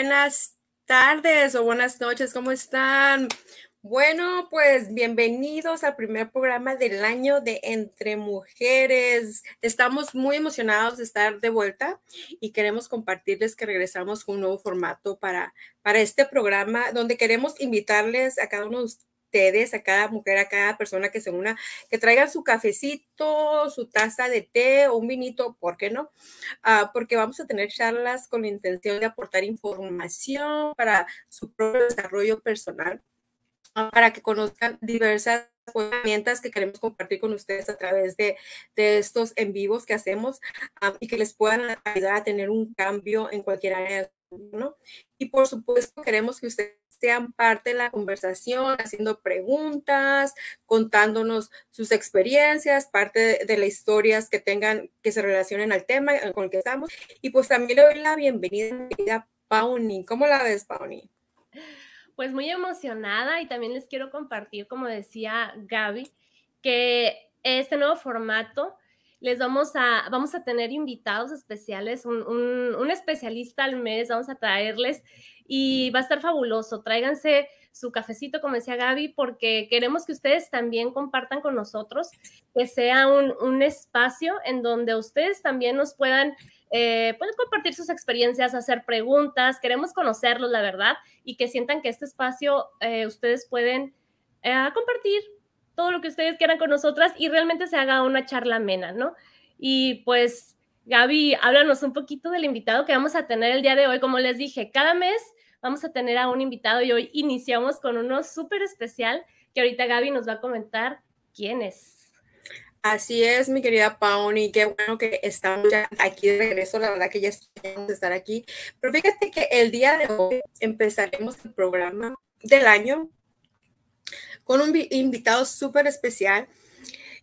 buenas tardes o buenas noches, ¿cómo están? Bueno, pues bienvenidos al primer programa del año de Entre Mujeres. Estamos muy emocionados de estar de vuelta y queremos compartirles que regresamos con un nuevo formato para, para este programa donde queremos invitarles a cada uno de ustedes a cada mujer, a cada persona que se una, que traigan su cafecito, su taza de té o un vinito, ¿por qué no? Ah, porque vamos a tener charlas con la intención de aportar información para su propio desarrollo personal, ah, para que conozcan diversas herramientas que queremos compartir con ustedes a través de, estos en vivos que hacemos ah, y que les puedan ayudar a tener un cambio en cualquier área. ¿no? Y por supuesto queremos que ustedes sean parte de la conversación, haciendo preguntas, contándonos sus experiencias, parte de, las historias que tengan, que se relacionen al tema con el que estamos. Y pues también le doy la bienvenida a Pauni. ¿Cómo la ves, Pauni? Pues muy emocionada y también les quiero compartir, como decía Gaby, que este nuevo formato les vamos a, vamos a tener invitados especiales, un, un especialista al mes, vamos a traerles y va a estar fabuloso. Tráiganse su cafecito, como decía Gaby, porque queremos que ustedes también compartan con nosotros, que sea un, espacio en donde ustedes también nos puedan, eh, pueden compartir sus experiencias, hacer preguntas, queremos conocerlos, la verdad, y que sientan que este espacio eh, ustedes pueden eh, compartir todo lo que ustedes quieran con nosotras y realmente se haga una charla amena, ¿no? Y pues, Gaby, háblanos un poquito del invitado que vamos a tener el día de hoy. Como les dije, cada mes vamos a tener a un invitado y hoy iniciamos con uno súper especial que ahorita Gaby nos va a comentar quién es. Así es, mi querida Paoni, qué bueno que estamos ya aquí de regreso, la verdad que ya estamos de estar aquí. Pero fíjate que el día de hoy empezaremos el programa del año con un invitado súper especial.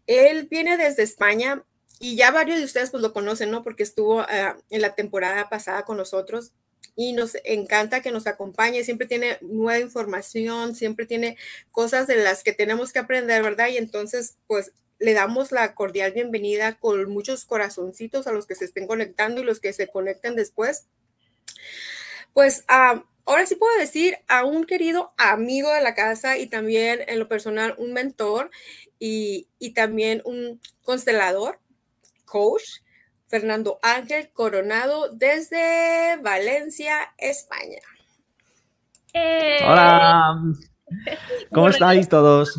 Él viene desde España y ya varios de ustedes pues lo conocen, ¿no? Porque estuvo ah, en la temporada pasada con nosotros y nos encanta que nos acompañe, siempre tiene nueva información, siempre tiene cosas de las que tenemos que aprender, ¿verdad? Y entonces, pues le damos la cordial bienvenida con muchos corazoncitos a los que se estén conectando y los que se conecten después. Pues ah, ahora sí puedo decir a un querido amigo de la casa y también en lo personal un mentor y, y también un constelador, coach, Fernando Ángel Coronado desde Valencia, España. Eh. Hola, ¿cómo estáis todos?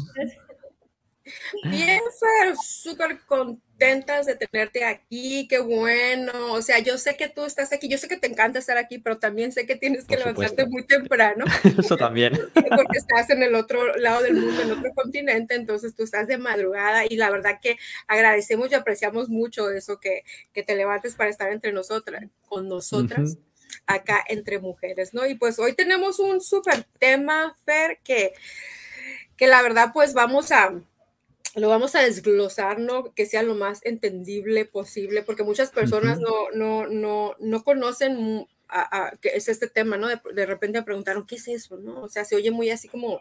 Bien, super súper contento contentas de tenerte aquí, qué bueno. O sea, yo sé que tú estás aquí, yo sé que te encanta estar aquí, pero también sé que tienes que levantarte muy temprano. Eso también. Porque estás en el otro lado del mundo, en otro continente, entonces tú estás de madrugada y la verdad que agradecemos y apreciamos mucho eso que, te levantes para estar entre nosotras, con nosotras. acá entre mujeres, ¿no? Y pues hoy tenemos un súper tema, Fer, que, que la verdad pues vamos a, lo vamos a desglosar, ¿no? Que sea lo más entendible posible, porque muchas personas no, no, no, no conocen a, a, que es este tema, ¿no? De, de, repente me preguntaron, ¿qué es eso? ¿No? O sea, se oye muy así como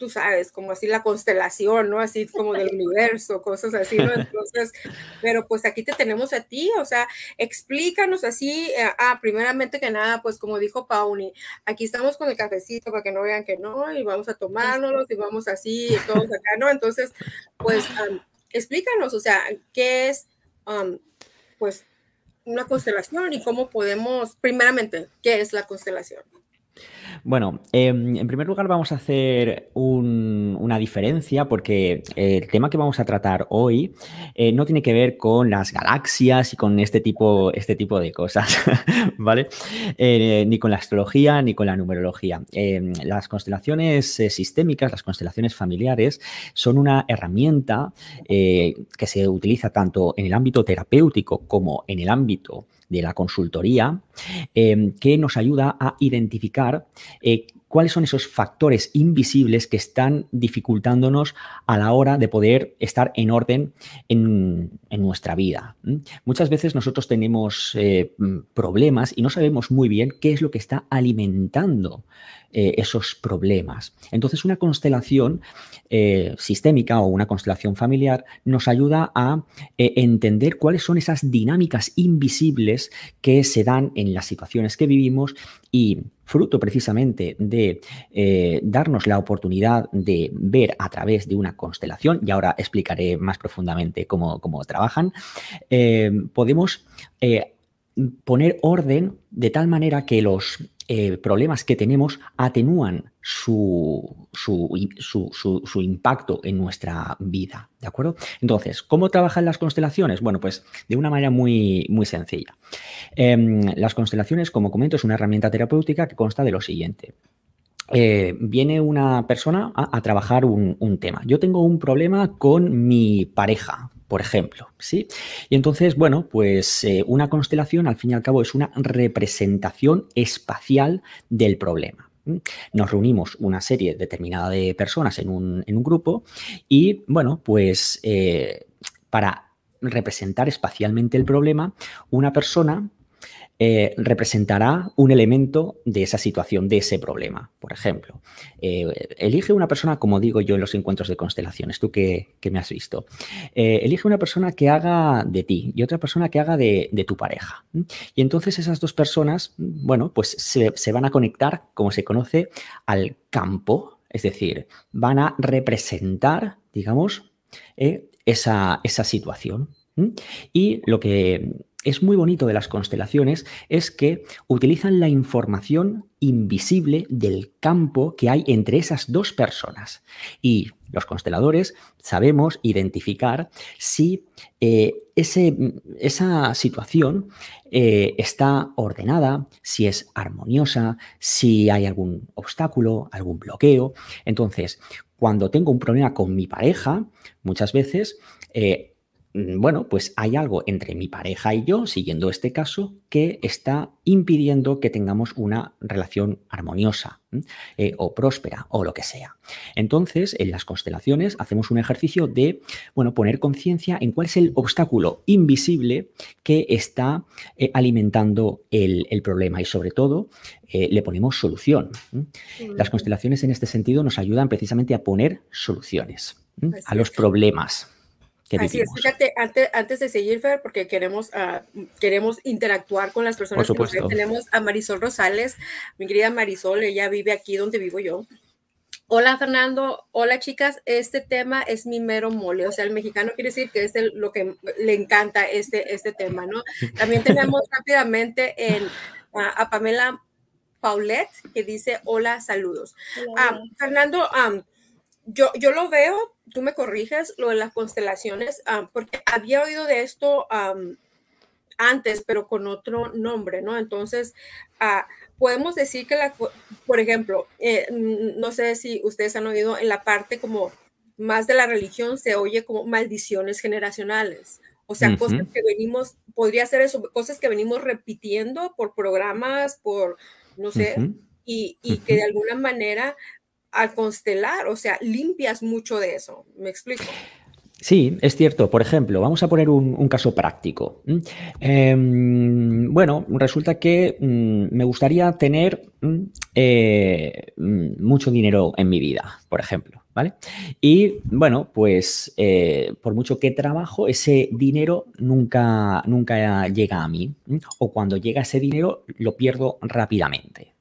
tú sabes, como así la constelación, ¿no? Así como del universo, cosas así, ¿no? Entonces, pero pues aquí te tenemos a ti, o sea, explícanos así, eh, ah, primeramente que nada, pues como dijo Pauni, aquí estamos con el cafecito para que no vean que no, y vamos a tomárnoslos y vamos así, todos acá, ¿no? Entonces, pues explícanos, o sea, ¿qué es, pues, una constelación y cómo podemos, primeramente, ¿qué es la constelación? Bueno, em, en primer lugar vamos a hacer una diferencia porque el tema que vamos a tratar hoy eh, no tiene que ver con las galaxias y con este tipo, este tipo de cosas, ¿vale? Eh, ni con la astrología ni con la numerología. Em, las constelaciones eh, sistémicas, las constelaciones familiares, son una herramienta que se utiliza tanto en el ámbito terapéutico como en el ámbito de la consultoría, em, que nos ayuda a identificar eh, cuáles son esos factores invisibles que están dificultándonos a la hora de poder estar en orden en, nuestra vida. Muchas veces nosotros tenemos eh, problemas y no sabemos muy bien qué es lo que está alimentando eh, esos problemas. Entonces, una constelación eh, sistémica o una constelación familiar nos ayuda a eh, entender cuáles son esas dinámicas invisibles que se dan en las situaciones que vivimos y fruto precisamente de darnos la oportunidad de ver a través de una constelación, y ahora explicaré más profundamente cómo, cómo trabajan, podemos poner orden de tal manera que los eh, problemas que tenemos atenúan su, impacto en nuestra vida. ¿De acuerdo? Entonces, ¿cómo trabajan las constelaciones? Bueno, pues de una manera muy, muy sencilla. Em, las constelaciones, como comento, es una herramienta terapéutica que consta de lo siguiente. Eh, viene una persona a, trabajar un, tema. Yo tengo un problema con mi pareja, por ejemplo. ¿sí? Y entonces, bueno, pues eh, una constelación al fin y al cabo es una representación espacial del problema. Nos reunimos una serie determinada de personas en un, grupo y, bueno, pues eh, para representar espacialmente el problema, una persona eh, representará un elemento de esa situación, de ese problema. Por ejemplo, eh, elige una persona, como digo yo en los encuentros de constelaciones, tú que, me has visto, eh, elige una persona que haga de ti y otra persona que haga de, tu pareja. Y entonces esas dos personas, bueno, pues se, van a conectar, como se conoce, al campo, es decir, van a representar, digamos, esa, esa situación. Y lo que es muy bonito de las constelaciones es que utilizan la información invisible del campo que hay entre esas dos personas. Y los consteladores sabemos identificar si eh, ese, esa situación eh, está ordenada, si es armoniosa, si hay algún obstáculo, algún bloqueo. Entonces, cuando tengo un problema con mi pareja, muchas veces... Eh, Mm, bueno, pues hay algo entre mi pareja y yo, siguiendo este caso, que está impidiendo que tengamos una relación armoniosa eh, o próspera o lo que sea. Entonces, en las constelaciones hacemos un ejercicio de, bueno, poner conciencia en cuál es el obstáculo invisible que está eh, alimentando el, problema y sobre todo eh, le ponemos solución. Las constelaciones en este sentido nos ayudan precisamente a poner soluciones a los problemas. Así es, fíjate, antes, antes de seguir, Fer, porque queremos, ah, queremos interactuar con las personas Por supuesto. que tenemos a Marisol Rosales, mi querida Marisol, ella vive aquí donde vivo yo. Hola Fernando, hola chicas, este tema es mi mero mole, o sea, el mexicano quiere decir que es lo que le encanta este, este tema, ¿no? También tenemos rápidamente a Pamela Paulette que dice hola, saludos. Ah, Fernando, yo, lo veo, tú me corriges, lo de las constelaciones, ah, porque había oído de esto antes, pero con otro nombre, ¿no? Entonces, ah, podemos decir que, la, por ejemplo, eh, no sé si ustedes han oído en la parte como más de la religión se oye como maldiciones generacionales. O sea, cosas que venimos, podría ser eso, cosas que venimos repitiendo por programas, por, no sé, y, que de alguna manera al constelar, o sea, limpias mucho de eso. ¿Me explico? Sí, es cierto. Por ejemplo, vamos a poner un, caso práctico. Em, bueno, resulta que mm, me gustaría tener mm, eh, mm, mucho dinero en mi vida, por ejemplo. ¿Vale? Y bueno, pues eh, por mucho que trabajo, ese dinero nunca, nunca llega a mí, o cuando llega ese dinero lo pierdo rápidamente.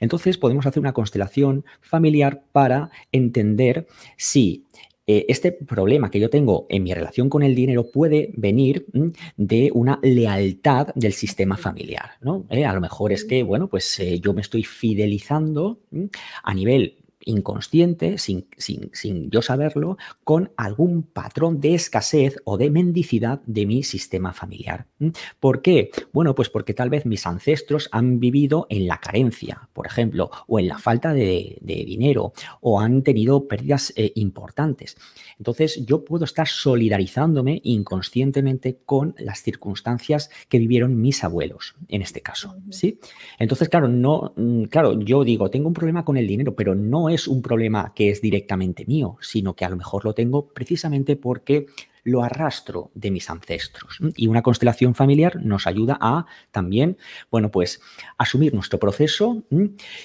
Entonces podemos hacer una constelación familiar para entender si eh, este problema que yo tengo en mi relación con el dinero puede venir de una lealtad del sistema familiar. ¿no? Eh, a lo mejor es que, bueno, pues yo me estoy fidelizando a nivel inconsciente, sin, sin, sin, yo saberlo, con algún patrón de escasez o de mendicidad de mi sistema familiar. ¿Mm? ¿Por qué? Bueno, pues porque tal vez mis ancestros han vivido en la carencia, por ejemplo, o en la falta de, dinero, o han tenido pérdidas eh, importantes. Entonces, yo puedo estar solidarizándome inconscientemente con las circunstancias que vivieron mis abuelos, en este caso. ¿sí? Entonces, claro, no, mm, claro, yo digo, tengo un problema con el dinero, pero no es es un problema que es directamente mío, sino que a lo mejor lo tengo precisamente porque lo arrastro de mis ancestros. Y una constelación familiar nos ayuda a también, bueno, pues asumir nuestro proceso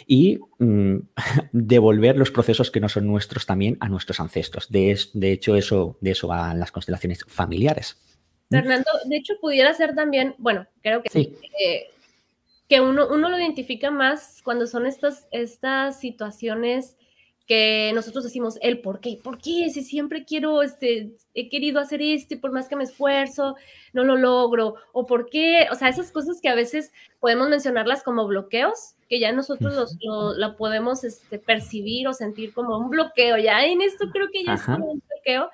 y mm, devolver los procesos que no son nuestros también a nuestros ancestros. De, hecho, eso, de eso van las constelaciones familiares. Fernando, de hecho, pudiera ser también, bueno, creo que sí. Eh, que uno, uno, lo identifica más cuando son estas, estas situaciones que nosotros decimos el por qué, por qué, si siempre quiero, este, he querido hacer este, por más que me esfuerzo, no lo logro, o por qué, o sea, esas cosas que a veces podemos mencionarlas como bloqueos, que ya nosotros los, lo, podemos este, percibir o sentir como un bloqueo, ya en esto creo que ya es un bloqueo,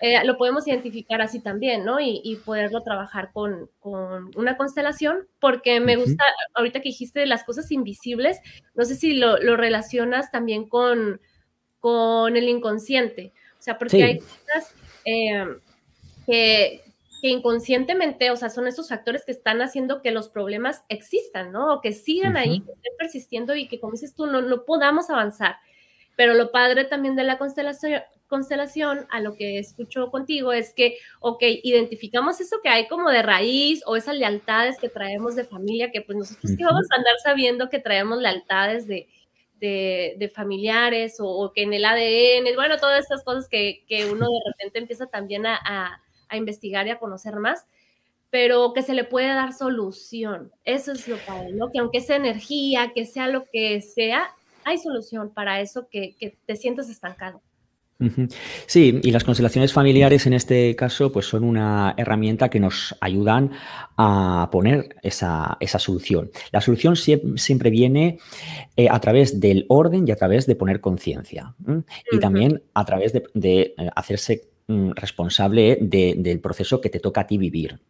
eh, lo podemos identificar así también, ¿no? Y, poderlo trabajar con, con, una constelación, porque me gusta, ahorita que dijiste las cosas invisibles, no sé si lo, lo relacionas también con, con el inconsciente, o sea, porque hay cosas em, que, inconscientemente, o sea, son esos factores que están haciendo que los problemas existan, ¿no? O que sigan ahí, que estén persistiendo y que, como dices tú, no, no podamos avanzar. Pero lo padre también de la constelación, constelación, a lo que escucho contigo, es que, ok, identificamos eso que hay como de raíz o esas lealtades que traemos de familia, que pues nosotros que vamos a andar sabiendo que traemos lealtades de, de, familiares o, que en el ADN, bueno, todas estas cosas que, uno de repente empieza también a, investigar y a conocer más pero que se le puede dar solución. Eso es lo Que aunque sea energía, que sea lo que sea, hay solución para eso que, que te sientes estancado. Sí, y las constelaciones familiares en este caso pues son una herramienta que nos ayudan a poner esa, esa solución. La solución siempre viene eh, a través del orden y a través de poner conciencia y también a través de, de eh, hacerse Mm, responsable del proceso que te toca a ti vivir.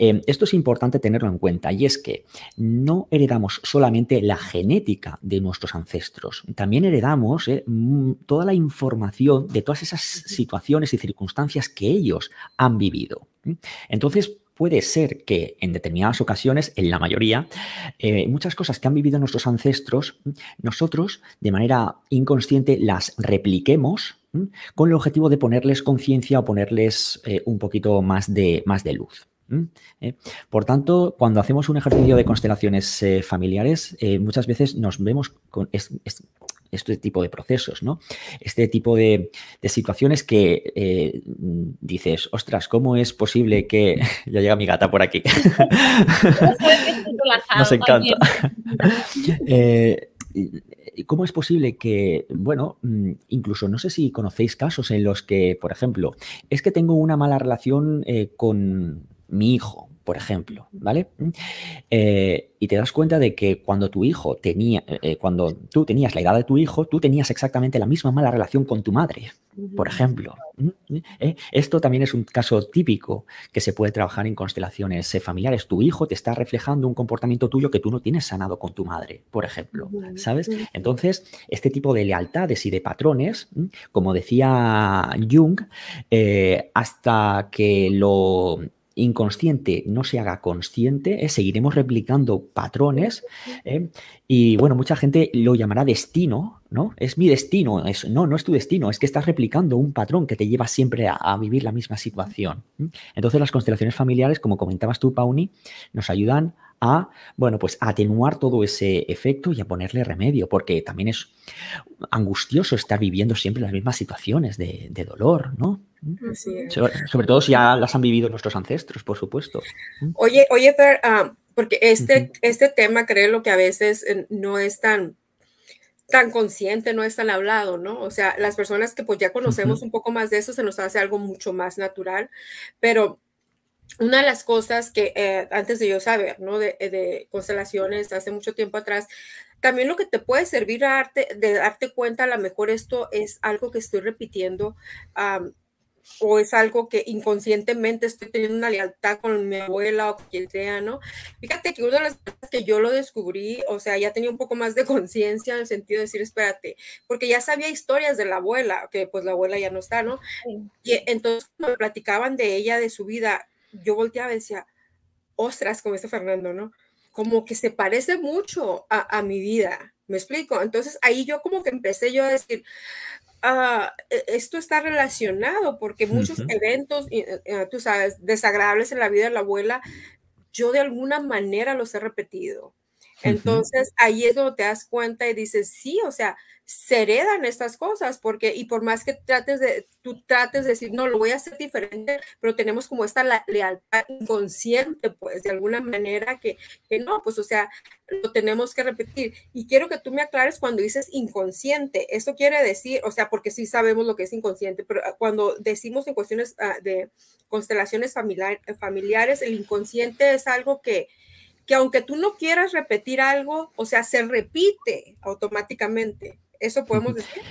Eh, esto es importante tenerlo en cuenta y es que no heredamos solamente la genética de nuestros ancestros, también heredamos eh, mm, toda la información de todas esas situaciones y circunstancias que ellos han vivido. Entonces, puede ser que en determinadas ocasiones, en la mayoría, eh, muchas cosas que han vivido nuestros ancestros, nosotros de manera inconsciente las repliquemos con el objetivo de ponerles conciencia o ponerles eh, un poquito más de, más de luz. Eh, por tanto, cuando hacemos un ejercicio de constelaciones familiares, muchas veces nos vemos con, este tipo de procesos, ¿no? Este tipo de, situaciones que eh, dices, ostras, ¿cómo es posible que ya llega mi gata por aquí? Nos encanta. Eh, ¿Cómo es posible que, bueno, mm, incluso no sé si conocéis casos en los que, por ejemplo, es que tengo una mala relación eh, con mi hijo, por ejemplo, ¿vale? Eh, y te das cuenta de que cuando tu hijo tenía, eh, eh, cuando tú tenías la edad de tu hijo, tú tenías exactamente la misma mala relación con tu madre, por ejemplo. Esto también es un caso típico que se puede trabajar en constelaciones familiares. Tu hijo te está reflejando un comportamiento tuyo que tú no tienes sanado con tu madre, por ejemplo, ¿sabes? Entonces, este tipo de lealtades y de patrones, como decía Jung, hasta que lo inconsciente no se haga consciente, ¿eh? seguiremos replicando patrones ¿eh? y bueno, mucha gente lo llamará destino, ¿no? Es mi destino, es, no, no es tu destino, es que estás replicando un patrón que te lleva siempre a, a vivir la misma situación. Entonces las constelaciones familiares, como comentabas tú, Pauni, nos ayudan a, bueno, pues atenuar todo ese efecto y a ponerle remedio, porque también es angustioso estar viviendo siempre las mismas situaciones de, dolor, ¿no? Sobre, todo si ya las han vivido nuestros ancestros, por supuesto. Oye, oye, ah, porque este, este tema creo lo que a veces eh, no es tan tan consciente, no es tan hablado, ¿no? O sea, las personas que pues ya conocemos un poco más de eso, se nos hace algo mucho más natural, pero una de las cosas que eh, antes de yo saber, ¿no? De, constelaciones hace mucho tiempo atrás, también lo que te puede servir a de darte cuenta, a lo mejor esto es algo que estoy repitiendo o es algo que inconscientemente estoy teniendo una lealtad con mi abuela o quien sea, ¿no? Fíjate que una de las cosas que yo lo descubrí, o sea, ya tenía un poco más de conciencia en el sentido de decir, espérate, porque ya sabía historias de la abuela, que pues la abuela ya no está, ¿no? Y entonces me platicaban de ella, de su vida, yo volteaba y decía, ostras, como este Fernando, ¿no? Como que se parece mucho a, mi vida, ¿me explico? Entonces ahí yo como que empecé yo a decir, ah, e, esto está relacionado porque muchos eventos, eh, eh, tú sabes, desagradables en la vida de la abuela, yo de alguna manera los he repetido. Entonces, ahí es donde te das cuenta y dices, sí, o sea, se heredan estas cosas, porque, y por más que trates de, tú trates de decir, no, lo voy a hacer diferente, pero tenemos como esta lealtad inconsciente, pues, de alguna manera que, no, pues, o sea, lo tenemos que repetir. Y quiero que tú me aclares cuando dices inconsciente, eso quiere decir, o sea, porque sí sabemos lo que es inconsciente, pero ah, cuando decimos en cuestiones ah, de constelaciones eh, familiares, el inconsciente es algo que, que aunque tú no quieras repetir algo, o sea, se repite automáticamente. Eso podemos decir.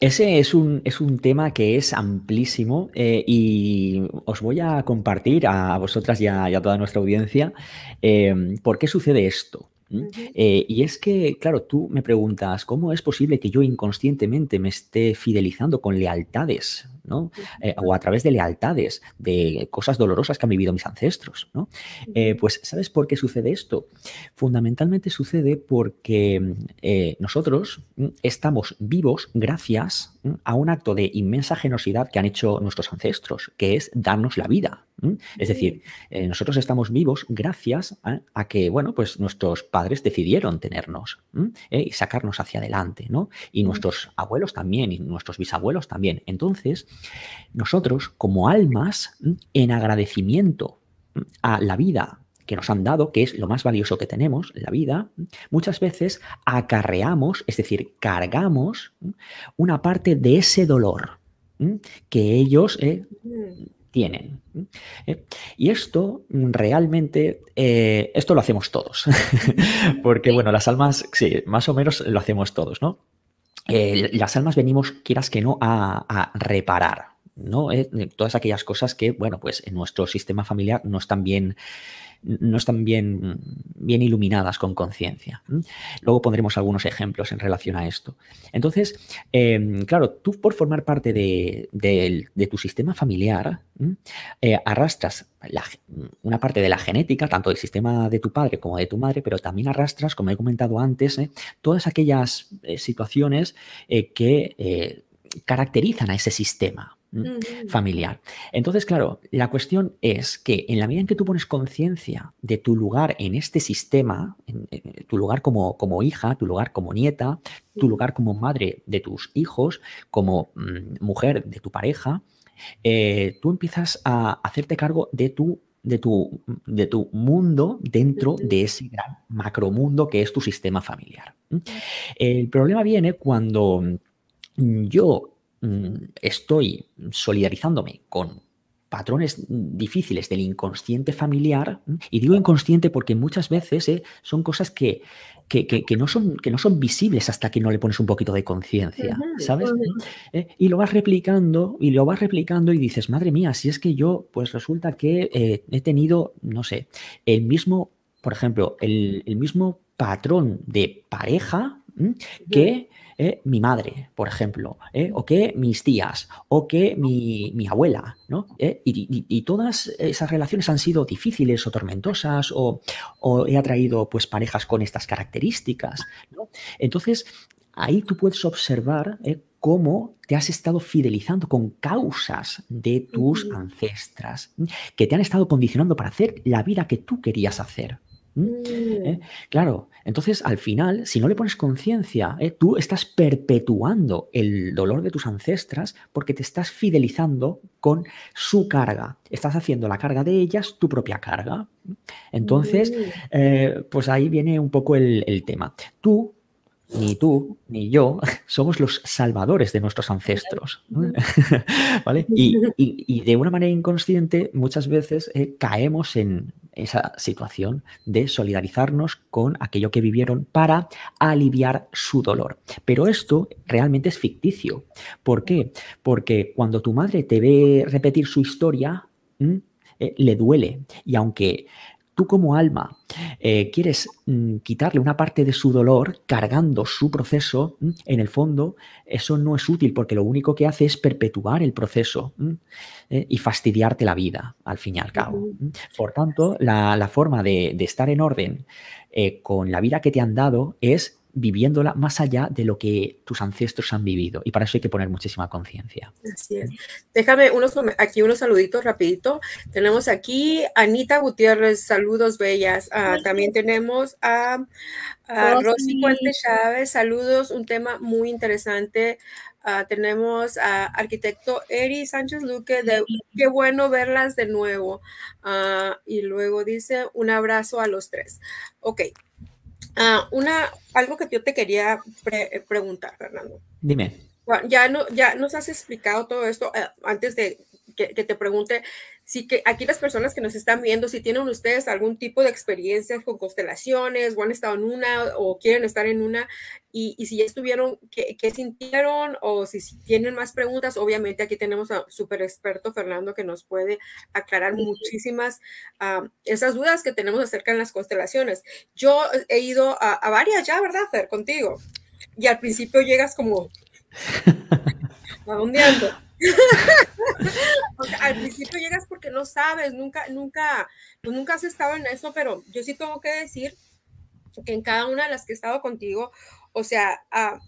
Ese es un, tema que es amplísimo eh, y os voy a compartir a, vosotras y a, toda nuestra audiencia eh, por qué sucede esto. ¿Mm? Eh, y es que, claro, tú me preguntas, ¿cómo es posible que yo inconscientemente me esté fidelizando con lealtades ¿no? Eh, o a través de lealtades, de cosas dolorosas que han vivido mis ancestros, ¿no? Eh, pues, ¿sabes por qué sucede esto? Fundamentalmente sucede porque eh, nosotros mm, estamos vivos gracias mm, a un acto de inmensa generosidad que han hecho nuestros ancestros, que es darnos la vida. Es decir, nosotros estamos vivos gracias a, que, bueno, pues nuestros padres decidieron tenernos y sacarnos hacia adelante, ¿no? Y nuestros abuelos también, y nuestros bisabuelos también. Entonces, nosotros, como almas, en agradecimiento a la vida que nos han dado, que es lo más valioso que tenemos, la vida, muchas veces acarreamos, es decir, cargamos una parte de ese dolor que ellos eh, tienen. ¿eh? Y esto mm, realmente, eh, esto lo hacemos todos, porque bueno, las almas, sí, más o menos lo hacemos todos, ¿no? Eh, las almas venimos, quieras que no, a, reparar, ¿no? Eh, todas aquellas cosas que, bueno, pues en nuestro sistema familiar no están bien no están bien, bien iluminadas con conciencia. Luego pondremos algunos ejemplos en relación a esto. Entonces, em, claro, tú por formar parte de, tu sistema familiar, eh, arrastras una parte de la genética, tanto del sistema de tu padre como de tu madre, pero también arrastras, como he comentado antes, ¿eh? todas aquellas eh, situaciones que caracterizan a ese sistema. Mm, mm. familiar. Entonces, claro, la cuestión es que en la medida en que tú pones conciencia de tu lugar en este sistema, tu lugar como, como hija, tu lugar como nieta, tu lugar como madre de tus hijos, como mm, mujer de tu pareja, eh, tú empiezas a hacerte cargo de tu de tu, de tu mundo dentro de ese gran macromundo que es tu sistema familiar. El problema viene cuando yo Mm, estoy solidarizándome con patrones difíciles del inconsciente familiar, mm, y digo inconsciente porque muchas veces eh, son cosas que, no son, que no son visibles hasta que no le pones un poquito de conciencia, ¿sabes? Mm, eh, y lo vas replicando y lo vas replicando y dices, madre mía, si es que yo, pues resulta que eh, he tenido, no sé, el mismo, por ejemplo, el, el mismo patrón de pareja que... ¿eh? mi madre, por ejemplo, ¿eh? o que mis tías, o que mi, abuela, ¿eh? y, todas esas relaciones han sido difíciles o tormentosas, o, he atraído pues parejas con estas características, Entonces, ahí tú puedes observar cómo te has estado fidelizando con causas de tus ancestras que te han estado condicionando para hacer la vida que tú querías hacer. Mm. ¿Eh? Claro, entonces al final, si no le pones conciencia, ¿eh? tú estás perpetuando el dolor de tus ancestras porque te estás fidelizando con su carga. Estás haciendo la carga de ellas tu propia carga. Entonces, eh, pues ahí viene un poco el, el tema. Tú ni tú ni yo somos los salvadores de nuestros ancestros. ¿Vale? Y, de una manera inconsciente muchas veces eh, caemos en esa situación de solidarizarnos con aquello que vivieron para aliviar su dolor. Pero esto realmente es ficticio. ¿Por qué? Porque cuando tu madre te ve repetir su historia, eh, le duele. Y aunque tú como alma eh, quieres mm, quitarle una parte de su dolor cargando su proceso, mm, en el fondo eso no es útil porque lo único que hace es perpetuar el proceso mm, eh, y fastidiarte la vida, al fin y al cabo. Por tanto, la, forma de, estar en orden eh, con la vida que te han dado es viviéndola más allá de lo que tus ancestros han vivido. Y para eso hay que poner muchísima conciencia. Así es. Déjame unos, aquí unos saluditos rapidito. Tenemos aquí Anita Gutiérrez, saludos bellas. Ah, también tenemos a, Rosy. Chávez, saludos, un tema muy interesante. Ah, tenemos a arquitecto Eri Sánchez Luque, qué bueno verlas de nuevo. Ah, y luego dice, un abrazo a los tres. Ok, Ah, una, algo que yo te quería preguntar, Fernando. Dime. ya, no, ya nos has explicado todo esto eh, antes de que, te pregunte Sí que aquí las personas que nos están viendo, si tienen ustedes algún tipo de experiencia con constelaciones o han estado en una o quieren estar en una y, si ya estuvieron, ¿qué, sintieron? O si, tienen más preguntas, obviamente aquí tenemos a super experto Fernando que nos puede aclarar muchísimas de esas dudas que tenemos acerca de las constelaciones. Yo he ido a, varias ya, ¿verdad, Fer? Contigo. Y al principio llegas como... ¿A al principio llegas porque no sabes, nunca, nunca, pues nunca has estado en eso, pero yo sí tengo que decir que en cada una de las que he estado contigo, o sea, ah,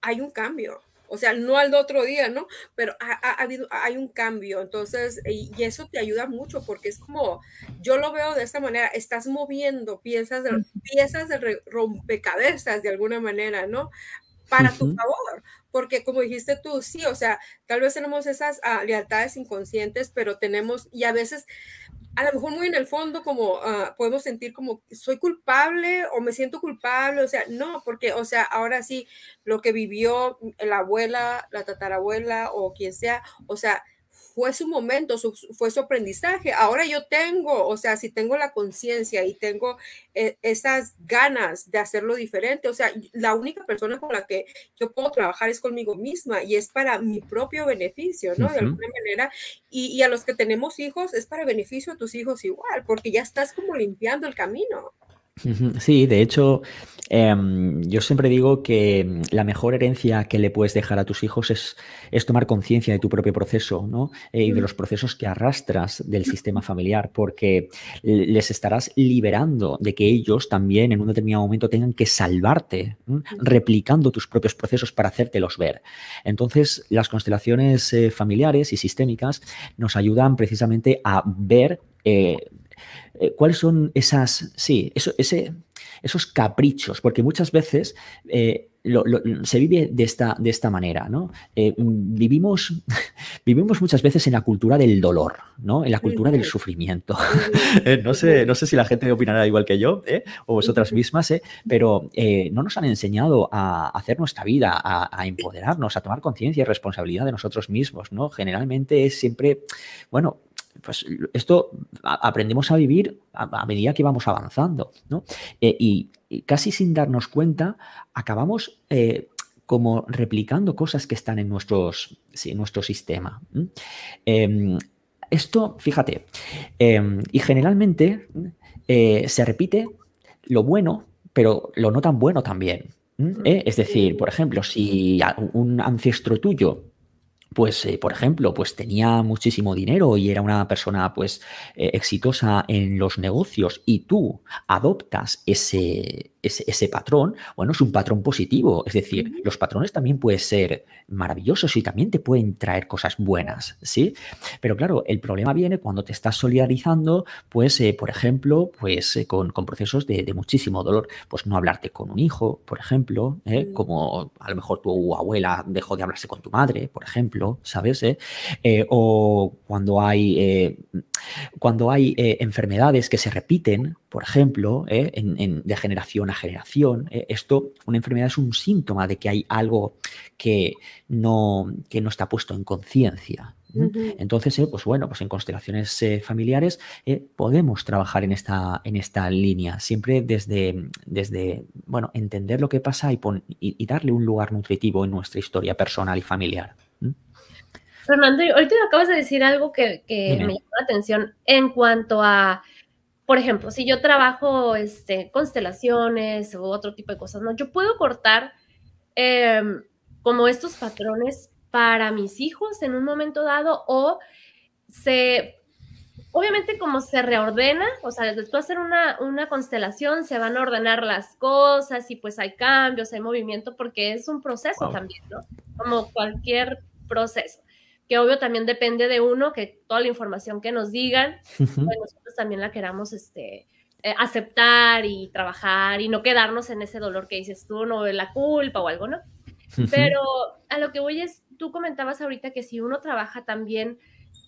hay un cambio. O sea, no al de otro día, ¿no? Pero ha, habido, hay un cambio, entonces, y, eso te ayuda mucho porque es como, yo lo veo de esta manera, estás moviendo piezas, de, piezas de rompecabezas de alguna manera, ¿no? para tu favor, porque como dijiste tú, sí, o sea, tal vez tenemos esas ah, lealtades inconscientes, pero tenemos, y a veces, a lo mejor muy en el fondo, como ah, podemos sentir como soy culpable o me siento culpable, o sea, no, porque, o sea, ahora sí, lo que vivió la abuela, la tatarabuela o quien sea, o sea, fue su momento, fue su aprendizaje. Ahora yo tengo, o sea, si tengo la conciencia y tengo eh, esas ganas de hacerlo diferente, o sea, la única persona con la que yo puedo trabajar es conmigo misma y es para mi propio beneficio, ¿no? De alguna manera. Y, y a los que tenemos hijos, es para beneficio de tus hijos igual, porque ya estás como limpiando el camino. Sí, de hecho, em, yo siempre digo que la mejor herencia que le puedes dejar a tus hijos es, tomar conciencia de tu propio proceso ¿no? Eh, y de mm. los procesos que arrastras del sistema familiar, porque les estarás liberando de que ellos también en un determinado momento tengan que salvarte, mm. replicando tus propios procesos para hacértelos ver. Entonces, las constelaciones eh, familiares y sistémicas nos ayudan precisamente a ver eh, eh, cuáles son esas, sí, esos caprichos, porque muchas veces eh, se vive de esta, de esta manera, ¿no? Eh, mm, vivimos, vivimos muchas veces en la cultura del dolor, ¿no? En la cultura del sufrimiento. no, sé, no sé si la gente opinará igual que yo, o vosotras mismas, pero no nos han enseñado a hacer nuestra vida, a, a empoderarnos, a tomar conciencia y responsabilidad de nosotros mismos, ¿no? Generalmente es siempre, bueno, pues, esto aprendemos a vivir a, medida que vamos avanzando, eh, y, casi sin darnos cuenta, acabamos eh, como replicando cosas que están en, nuestros, nuestro sistema. Em, esto, fíjate, em, y generalmente eh, se repite lo bueno, pero lo no tan bueno también. Mm. Es decir, por ejemplo, si un ancestro tuyo pues, eh, por ejemplo, pues tenía muchísimo dinero y era una persona pues eh, exitosa en los negocios y tú adoptas ese, ese, patrón, bueno, es un patrón positivo. Es decir, los patrones también pueden ser maravillosos y también te pueden traer cosas buenas, ¿sí? Pero claro, el problema viene cuando te estás solidarizando, pues, eh, por ejemplo, pues con, procesos de, de, muchísimo dolor. Pues no hablarte con un hijo, por ejemplo, mm. como a lo mejor tu abuela dejó de hablarse con tu madre, por ejemplo ¿sabes? Eh, eh, o cuando hay, eh, cuando hay enfermedades que se repiten, por ejemplo, en, de generación a generación, esto, una enfermedad es un síntoma de que hay algo que no, que no está puesto en conciencia, entonces, pues bueno, pues en constelaciones familiares podemos trabajar en esta, en esta línea, siempre desde, desde bueno, entender lo que pasa y darle un lugar nutritivo en nuestra historia personal y familiar. Fernando, ahorita acabas de decir algo que, me llamó la atención en cuanto a, por ejemplo, si yo trabajo este, constelaciones u otro tipo de cosas, ¿no? Yo puedo cortar em, como estos patrones para mis hijos en un momento dado o se obviamente como se reordena, o sea, después tú hacer una, una, constelación se van a ordenar las cosas y pues hay cambios, hay movimiento porque es un proceso también, ¿no? Como cualquier proceso que obvio también depende de uno, que toda la información que nos digan, pues, nosotros también la queramos este, eh, aceptar y trabajar y no quedarnos en ese dolor que dices tú, no, la culpa o algo, ¿no? Pero a lo que voy es, tú comentabas ahorita que si uno trabaja también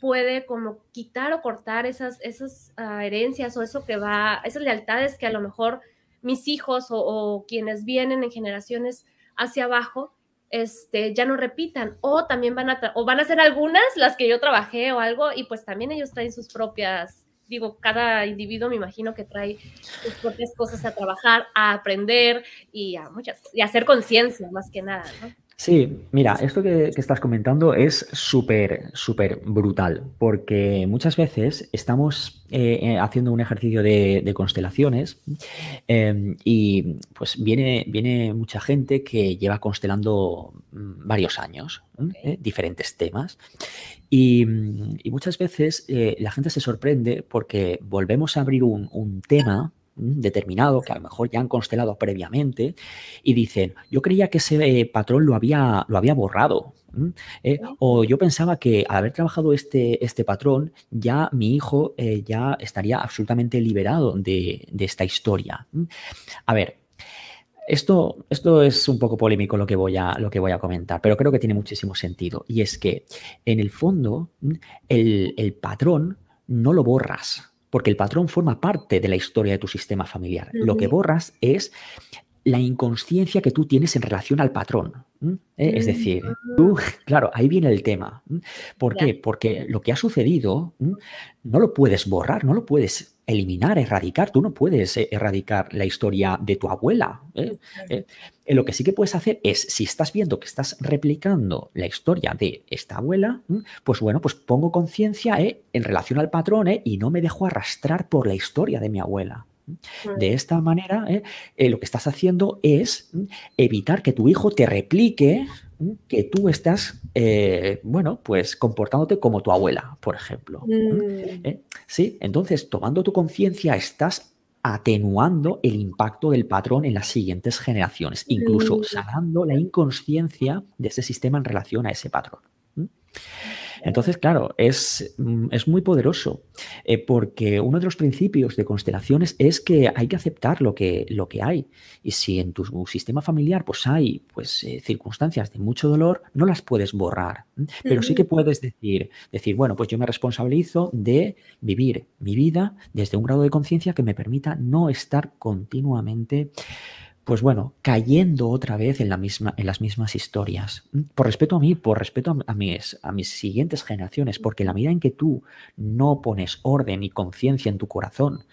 puede como quitar o cortar esas, esas ah, herencias o eso que va, esas lealtades que a lo mejor mis hijos o quienes vienen en generaciones hacia abajo, este, ya no repitan o también van a, o van a ser algunas las que yo trabajé o algo y pues también ellos traen sus propias, digo, cada individuo me imagino que trae sus propias cosas a trabajar, a aprender y a muchas, y a hacer conciencia más que nada, ¿no? Sí, mira, esto que, estás comentando es súper, súper brutal, porque muchas veces estamos eh, eh, haciendo un ejercicio de, constelaciones em, y pues viene, viene mucha gente que lleva constelando mm, varios años, ¿eh? diferentes temas, y, muchas veces la gente se sorprende porque volvemos a abrir un tema Mm, determinado, que a lo mejor ya han constelado previamente, y dicen, yo creía que ese eh, patrón lo había, lo había borrado. Mm, eh, o yo pensaba que al haber trabajado este, este patrón, ya mi hijo eh, ya estaría absolutamente liberado de, esta historia. Mm. A ver, esto, esto, es un poco polémico lo que, voy a, lo que voy a comentar, pero creo que tiene muchísimo sentido. Y es que, en el fondo, el patrón no lo borras porque el patrón forma parte de la historia de tu sistema familiar. Lo que borras es la inconsciencia que tú tienes en relación al patrón. Eh, es decir, tú, claro, ahí viene el tema. ¿Por qué? Porque lo que ha sucedido no lo puedes borrar, no lo puedes eliminar, erradicar. Tú no puedes eh, erradicar la historia de tu abuela. ¿eh? Eh, lo que sí que puedes hacer es, si estás viendo que estás replicando la historia de esta abuela, pues bueno, pues pongo conciencia en relación al patrón y no me dejo arrastrar por la historia de mi abuela. Ah. De esta manera, lo que estás haciendo es evitar que tu hijo te replique que tú estás, eh, bueno, pues comportándote como tu abuela, por ejemplo. Mm. ¿Eh? entonces tomando tu conciencia estás atenuando el impacto del patrón en las siguientes generaciones, incluso mm. sanando la inconsciencia de ese sistema en relación a ese patrón. Entonces, claro, es, mm, es muy poderoso eh, porque uno de los principios de constelaciones es que hay que aceptar lo que, lo que hay. Y si en tu sistema familiar pues hay pues, eh, circunstancias de mucho dolor, no las puedes borrar. Pero sí que puedes decir, decir, bueno, pues yo me responsabilizo de vivir mi vida desde un grado de conciencia que me permita no estar continuamente pues bueno, cayendo otra vez en, la misma, en las mismas historias. Mm, por respeto a mí, por respeto a, mis, siguientes generaciones, porque la medida en que tú no pones orden y conciencia en tu corazón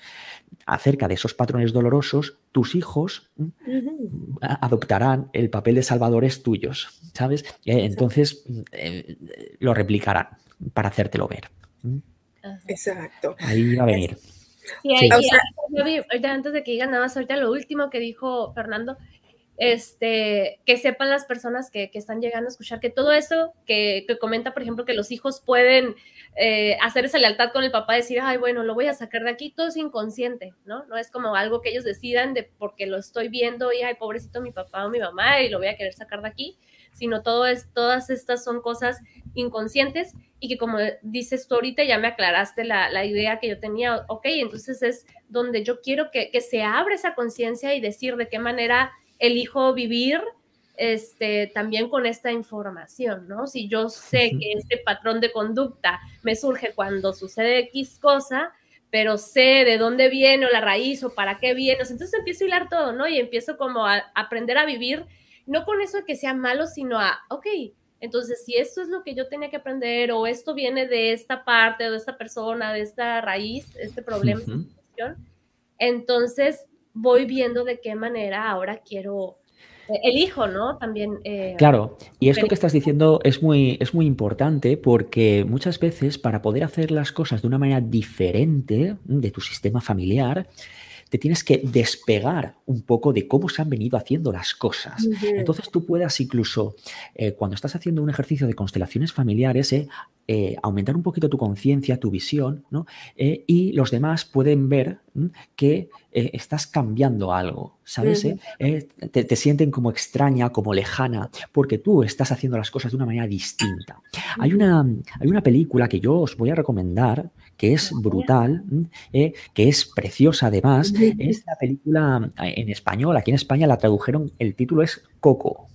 acerca de esos patrones dolorosos, tus hijos mm, adoptarán el papel de salvadores tuyos, ¿sabes? Eh, entonces mm, eh, lo replicarán para hacértelo ver. Exacto. Ahí va a venir. Sí, ahorita antes de que digan nada más, ahorita lo último que dijo Fernando, este, que sepan las personas que, están llegando a escuchar que todo eso que, que comenta, por ejemplo, que los hijos pueden eh, hacer esa lealtad con el papá, decir, ay, bueno, lo voy a sacar de aquí, todo es inconsciente, ¿no? No es como algo que ellos decidan de porque lo estoy viendo y, ay, pobrecito mi papá o mi mamá y lo voy a querer sacar de aquí sino todo es, todas estas son cosas inconscientes y que como dices tú ahorita ya me aclaraste la, idea que yo tenía, ok, entonces es donde yo quiero que, que se abra esa conciencia y decir de qué manera elijo vivir este, también con esta información, ¿no? Si yo sé que este patrón de conducta me surge cuando sucede X cosa, pero sé de dónde viene o la raíz o para qué viene, entonces empiezo a hilar todo, ¿no? Y empiezo como a aprender a vivir no con eso de que sea malo, sino a, ok, entonces si esto es lo que yo tenía que aprender o esto viene de esta parte, de esta persona, de esta raíz, este problema, entonces voy viendo de qué manera ahora quiero eh, elijo, ¿no? También. Eh, claro, y esto que estás diciendo es muy, es muy importante porque muchas veces para poder hacer las cosas de una manera diferente de tu sistema familiar, te tienes que despegar un poco de cómo se han venido haciendo las cosas. Entonces tú puedas incluso, eh, cuando estás haciendo un ejercicio de constelaciones familiares, eh, eh, aumentar un poquito tu conciencia, tu visión, y los demás pueden ver que estás cambiando algo, ¿sabes? te, sienten como extraña, como lejana, porque tú estás haciendo las cosas de una manera distinta. hay, una, hay una película que yo os voy a recomendar, que es brutal, ¿Eh? que es preciosa además. Esta película eh, en español, aquí en España la tradujeron, el título es Coco.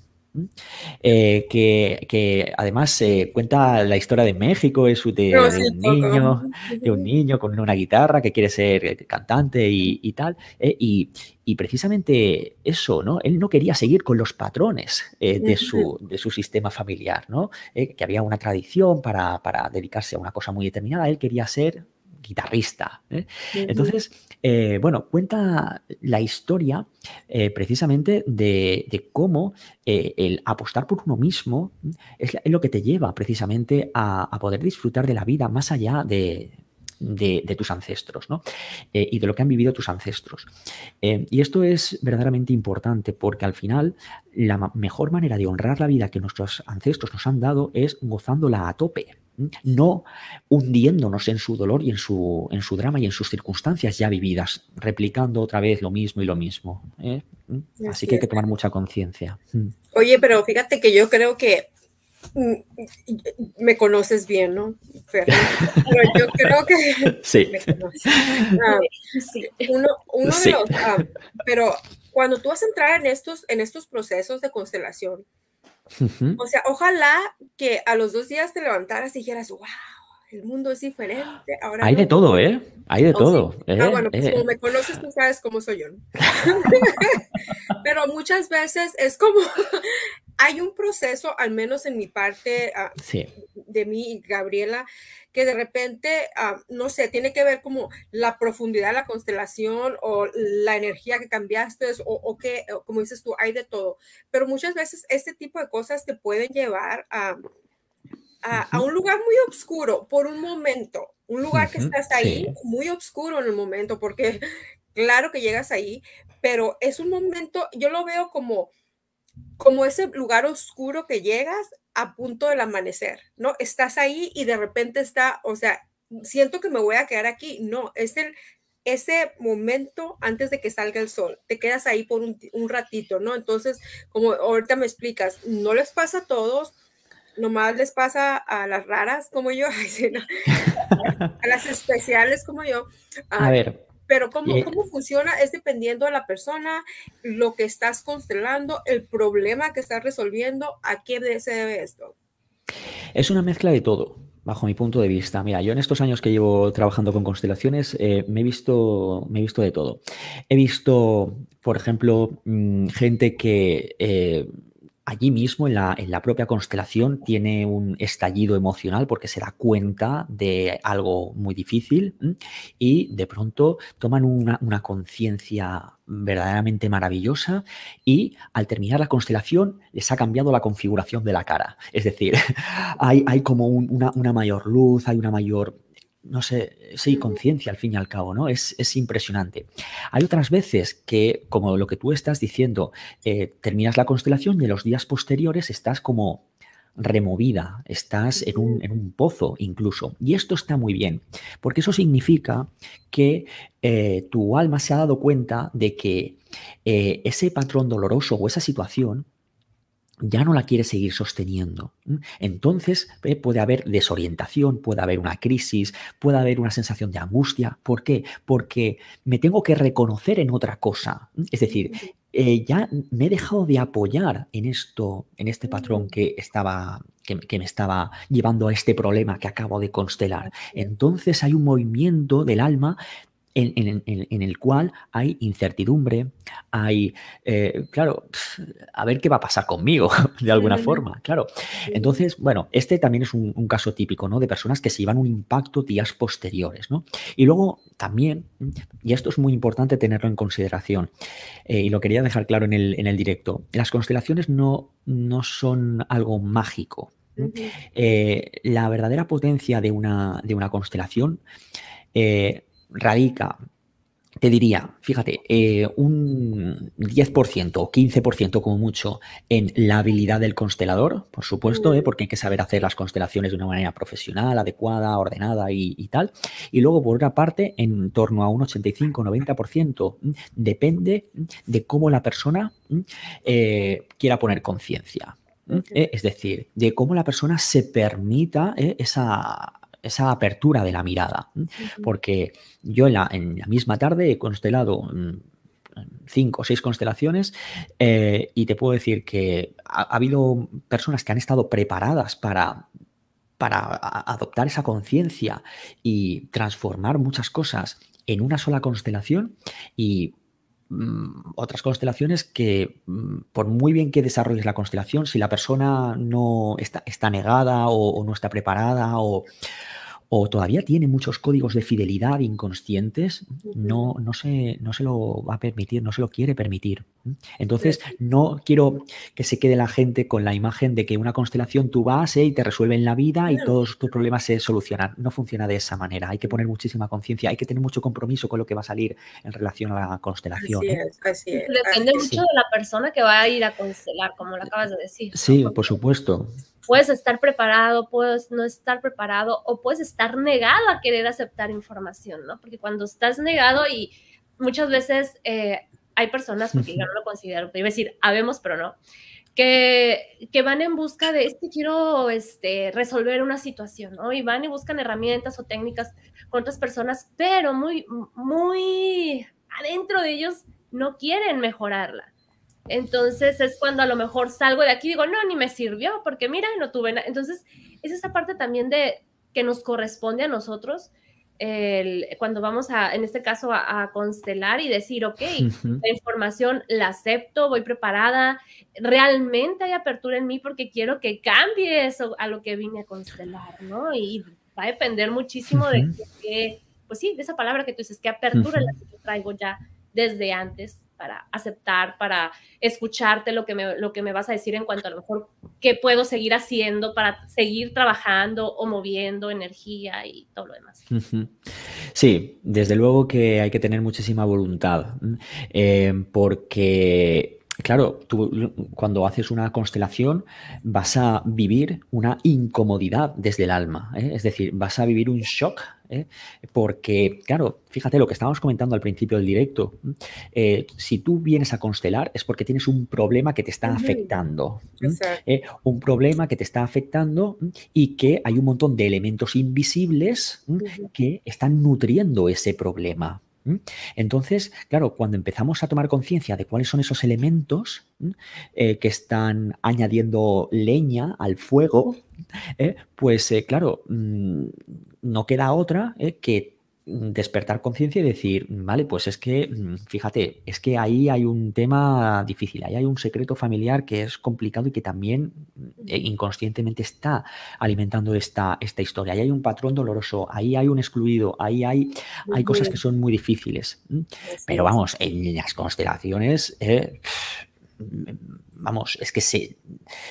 Eh, que, además eh, cuenta la historia de México, es de, oh, un niño, de un niño con una guitarra que quiere ser eh, cantante y, tal. y, precisamente eso, ¿no? Él no quería seguir con los patrones de, su, de su sistema familiar, ¿no? que había una tradición para, para dedicarse a una cosa muy determinada. Él quería ser guitarrista. ¿eh? Entonces, eh, bueno, cuenta la historia eh, precisamente de, cómo el apostar por uno mismo es, lo que te lleva precisamente a poder disfrutar de la vida más allá de, de, tus ancestros ¿no? Eh, y de lo que han vivido tus ancestros. Eh, y esto es verdaderamente importante porque al final la mejor manera de honrar la vida que nuestros ancestros nos han dado es gozándola a tope no hundiéndonos en su dolor y en su, en su drama y en sus circunstancias ya vividas, replicando otra vez lo mismo y lo mismo. ¿eh? Así que hay que tomar mucha conciencia. Oye, pero fíjate que yo creo que Mm, me conoces bien, ¿no? Pero yo creo que ah, sí. Uno, de los, ah, pero cuando tú vas a entrar en estos, en estos procesos de constelación, o sea, ojalá que a los dos días te levantaras y dijeras, wow, el mundo es diferente. Ahora Hay de todo, ¿eh? Hay de oh, todo. ah, ¿eh? bueno, pues eh. como me conoces, tú sabes cómo soy yo. Pero muchas veces es como, hay un proceso, al menos en mi parte ah, de mí y Gabriela, que de repente, ah, no sé, tiene que ver como la profundidad de la constelación o la energía que cambiaste o, o que, como dices tú, hay de todo. Pero muchas veces este tipo de cosas te pueden llevar a a, un lugar muy oscuro por un momento, un lugar que estás ahí muy oscuro en el momento, porque claro que llegas ahí, pero es un momento, yo lo veo como como ese lugar oscuro que llegas a punto del amanecer, ¿no? Estás ahí y de repente está, o sea, siento que me voy a quedar aquí, no, es el ese momento antes de que salga el sol, te quedas ahí por un, un ratito, ¿no? Entonces, como ahorita me explicas, no les pasa a todos, nomás les pasa a las raras como yo, a las especiales como yo. A ver. Pero cómo, eh cómo funciona es dependiendo de la persona, lo que estás constelando, el problema que estás resolviendo, a qué se debe esto. Es una mezcla de todo, bajo mi punto de vista. Mira, yo en estos años que llevo trabajando con constelaciones eh, me, he visto, me he visto de todo. He visto, por ejemplo, mm, gente que... Eh, allí mismo en la, en la, propia constelación tiene un estallido emocional porque se da cuenta de algo muy difícil y de pronto toman una, conciencia verdaderamente maravillosa y al terminar la constelación les ha cambiado la configuración de la cara. Es decir, hay, hay como una mayor luz, hay una mayor no sé, sí, conciencia al fin y al cabo, ¿no? Es, es, impresionante. Hay otras veces que, como lo que tú estás diciendo, eh, terminas la constelación y en los días posteriores estás como removida, estás en un, pozo incluso. Y esto está muy bien, porque eso significa que eh, tu alma se ha dado cuenta de que eh, ese patrón doloroso o esa situación ya no la quiere seguir sosteniendo. Entonces eh, puede haber desorientación, puede haber una crisis, puede haber una sensación de angustia. ¿Por qué? Porque me tengo que reconocer en otra cosa. Es decir, eh, ya me he dejado de apoyar en esto, en este patrón que estaba que, que, me estaba llevando a este problema que acabo de constelar. Entonces hay un movimiento del alma en, el cual hay incertidumbre, hay, eh, claro, a ver qué va a pasar conmigo, de alguna forma, claro. Entonces, bueno, este también es un, caso típico, ¿no? De personas que se llevan un impacto días posteriores, ¿no? Y luego también, y esto es muy importante tenerlo en consideración, eh, y lo quería dejar claro en el, en el directo, las constelaciones no, no son algo mágico. Eh, la verdadera potencia de una, de una constelación eh, radica, te diría, fíjate, eh, un 10% o 15% como mucho en la habilidad del constelador, por supuesto, mm. eh, porque hay que saber hacer las constelaciones de una manera profesional, adecuada, ordenada y, tal. Y luego, por otra parte, en torno a un 85-90% mm, depende de cómo la persona mm, eh, quiera poner conciencia. Es decir, de cómo la persona se permita esa esa apertura de la mirada. Porque yo en la, misma tarde he constelado mm, cinco o seis constelaciones eh, y te puedo decir que ha, habido personas que han estado preparadas para, para adoptar esa conciencia y transformar muchas cosas en una sola constelación y Mm, otras constelaciones que, mm, por muy bien que desarrolles la constelación, si la persona no está, está negada o no está preparada o, o todavía tiene muchos códigos de fidelidad inconscientes, no, no, se, no se lo va a permitir, no se lo quiere permitir. Entonces, no quiero que se quede la gente con la imagen de que una constelación tú vas eh, y te resuelven la vida y todos tus problemas se solucionan. No funciona de esa manera. Hay que poner muchísima conciencia, hay que tener mucho compromiso con lo que va a salir en relación a la constelación. ¿eh? Depende mucho de la persona que va a ir a constelar, como lo eh, acabas de decir. Sí, por supuesto puedes estar preparado, puedes no estar preparado o puedes estar negado a querer aceptar información, ¿no? Porque cuando estás negado y muchas veces eh, hay personas, porque yo no lo considero, iba a decir, habemos, pero no, que, van en busca de, este, quiero este, resolver una situación, ¿no? Y van y buscan herramientas o técnicas con otras personas, pero muy, muy adentro de ellos no quieren mejorarla. Entonces es cuando a lo mejor salgo de aquí y digo, no, ni me sirvió, porque mira, no tuve nada. Entonces es esa parte también de que nos corresponde a nosotros cuando vamos a, en este caso, a, constelar y decir, ok, la información la acepto, voy preparada, realmente hay apertura en mí porque quiero que cambie eso a lo que vine a constelar, ¿no? Y, va a depender muchísimo de que, pues sí, de esa palabra que tú dices, que apertura la que yo traigo ya desde antes para aceptar, para escucharte lo que, me, lo que me vas a decir en cuanto a lo mejor qué puedo seguir haciendo para seguir trabajando o moviendo energía y todo lo demás. Sí, desde luego que hay que tener muchísima voluntad, eh, porque Claro, tú cuando haces una constelación vas a vivir una incomodidad desde el alma, ¿eh? es decir, vas a vivir un shock, ¿eh? porque, claro, fíjate lo que estábamos comentando al principio del directo, ¿eh? si tú vienes a constelar es porque tienes un problema que te está afectando, un problema que te está afectando y que hay un montón de elementos invisibles que están nutriendo ese problema. Entonces, claro, cuando empezamos a tomar conciencia de cuáles son esos elementos eh, que están añadiendo leña al fuego, ¿eh? pues eh, claro, mm, no queda otra que despertar conciencia y decir, vale, pues es que, mm, fíjate, es que ahí hay un tema difícil, ahí hay un secreto familiar que es complicado y que también mm, e inconscientemente está alimentando esta, esta historia. Ahí hay un patrón doloroso, ahí hay un excluido, ahí hay, hay cosas que son muy difíciles. Pero vamos, en las constelaciones, eh, mm, vamos, es que se,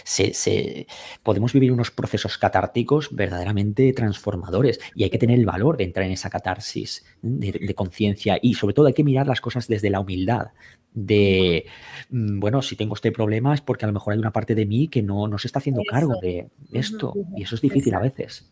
se, podemos vivir unos procesos catárticos verdaderamente transformadores y hay que tener el valor de entrar en esa catarsis de, conciencia y sobre todo hay que mirar las cosas desde la humildad, de, mm, bueno, si tengo este problema es porque a lo mejor hay una parte de mí que no, no se está haciendo cargo de esto y eso es difícil a veces.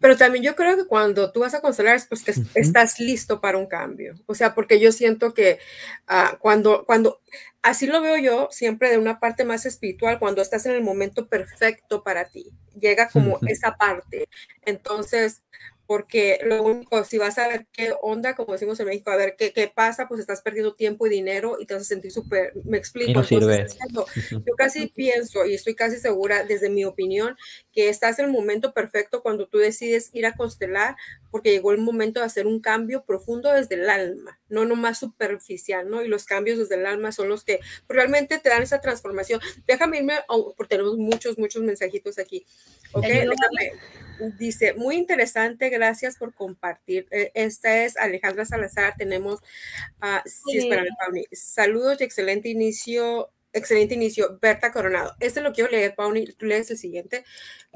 Pero también yo creo que cuando tú vas a consolar es pues, que estás listo para un cambio. O sea, porque yo siento que ah, cuando, cuando, así lo veo yo, siempre de una parte más espiritual, cuando estás en el momento perfecto para ti, llega como esa parte. Entonces, porque lo único, si vas a ver qué onda, como decimos en México, a ver qué, pasa, pues estás perdiendo tiempo y dinero y te vas a sentir súper, me explico. no sirve. yo casi pienso y estoy casi segura, desde mi opinión, que estás en el momento perfecto cuando tú decides ir a constelar, porque llegó el momento de hacer un cambio profundo desde el alma, no nomás superficial, ¿no? Y los cambios desde el alma son los que realmente te dan esa transformación. Déjame irme, oh, porque tenemos muchos, muchos mensajitos aquí. ¿Ok? Déjame Dice, muy interesante, gracias por compartir. E, esta es Alejandra Salazar, tenemos a ah, sí. Pauni. Saludos y excelente inicio, excelente inicio, Berta Coronado. Este es lo quiero leer, Pauni, tú lees el siguiente,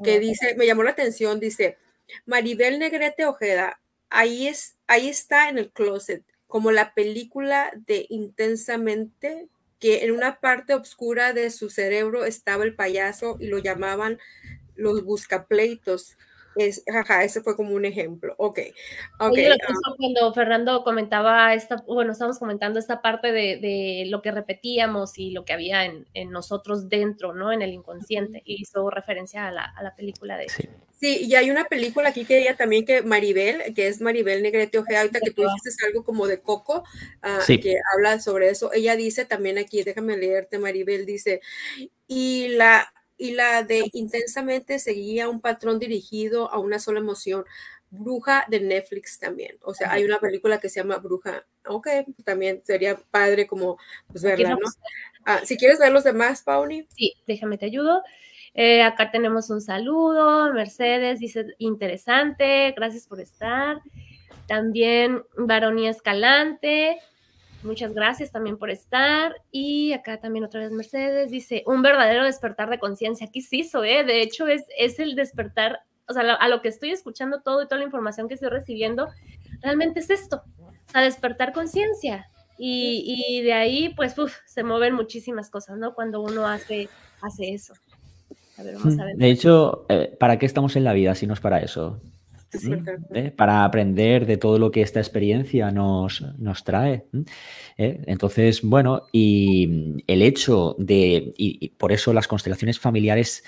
que dice, me llamó la atención, dice, Maribel Negrete Ojeda, ahí, es, ahí está en el closet, como la película de Intensamente, que en una parte oscura de su cerebro estaba el payaso y lo llamaban los buscapleitos. Es, ese fue como un ejemplo. Ok. okay ah. cuando Fernando comentaba esta, bueno, estábamos comentando esta parte de, lo que repetíamos y lo que había en, nosotros dentro, ¿no? En el inconsciente. Y hizo referencia a la, película de. Sí. sí. y hay una película aquí que ella también, que Maribel, que es Maribel Negrete ojea, que tú dijiste algo como de Coco, ah, que habla sobre eso. Ella dice también aquí, déjame leerte, Maribel, dice, y la y la de Intensamente seguía un patrón dirigido a una sola emoción. Bruja de Netflix también. O sea, hay una película que se llama Bruja. Ok, también sería padre como pues, verla, ¿no? Ah, si quieres ver los demás, Pauni Sí, déjame te ayudo. Eh, acá tenemos un saludo. Mercedes dice interesante, gracias por estar. También Baronía Escalante. Muchas gracias también por estar. Y acá también otra vez Mercedes dice, un verdadero despertar de conciencia. Aquí sí, ¿eh? De hecho, es, es el despertar, o sea, a lo que estoy escuchando todo y toda la información que estoy recibiendo, realmente es esto, o sea, despertar conciencia. Y, de ahí, pues, se mueven muchísimas cosas, ¿no? Cuando uno hace, hace eso. Mm, de hecho, eh, ¿para qué estamos en la vida si no es para eso? ¿eh? para aprender de todo lo que esta experiencia nos, nos trae. ¿eh? ¿Eh? Entonces, bueno, y el hecho de, y por eso las constelaciones familiares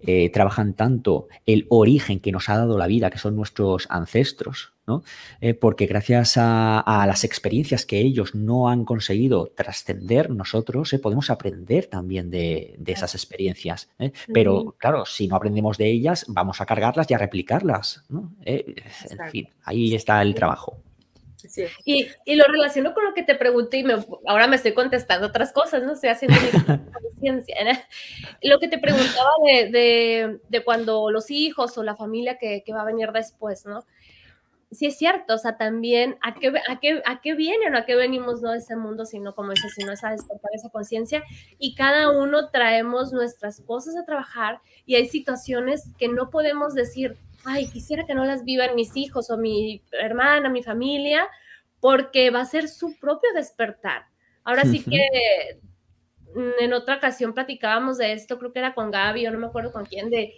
eh, trabajan tanto el origen que nos ha dado la vida, que son nuestros ancestros, ¿no? Eh, porque gracias a, las experiencias que ellos no han conseguido trascender, nosotros eh, podemos aprender también de, esas experiencias. Pero claro, si no aprendemos de ellas, vamos a cargarlas y a replicarlas. en fin, ahí está el trabajo. Y, y, lo relaciono con lo que te pregunté y me, ahora me estoy contestando otras cosas, no estoy haciendo mi conciencia. Lo que te preguntaba de, de, cuando los hijos o la familia que, que, va a venir después, ¿no? Sí es cierto, o sea, también a qué, a qué, a qué vienen o a qué venimos no de ese mundo, sino como dices, sino despertar esa conciencia y cada uno traemos nuestras cosas a trabajar y hay situaciones que no podemos decir, ay, quisiera que no las vivan mis hijos o mi hermana, mi familia, porque va a ser su propio despertar. Ahora sí que mm, en otra ocasión platicábamos de esto, creo que era con Gaby, yo no me acuerdo con quién, de,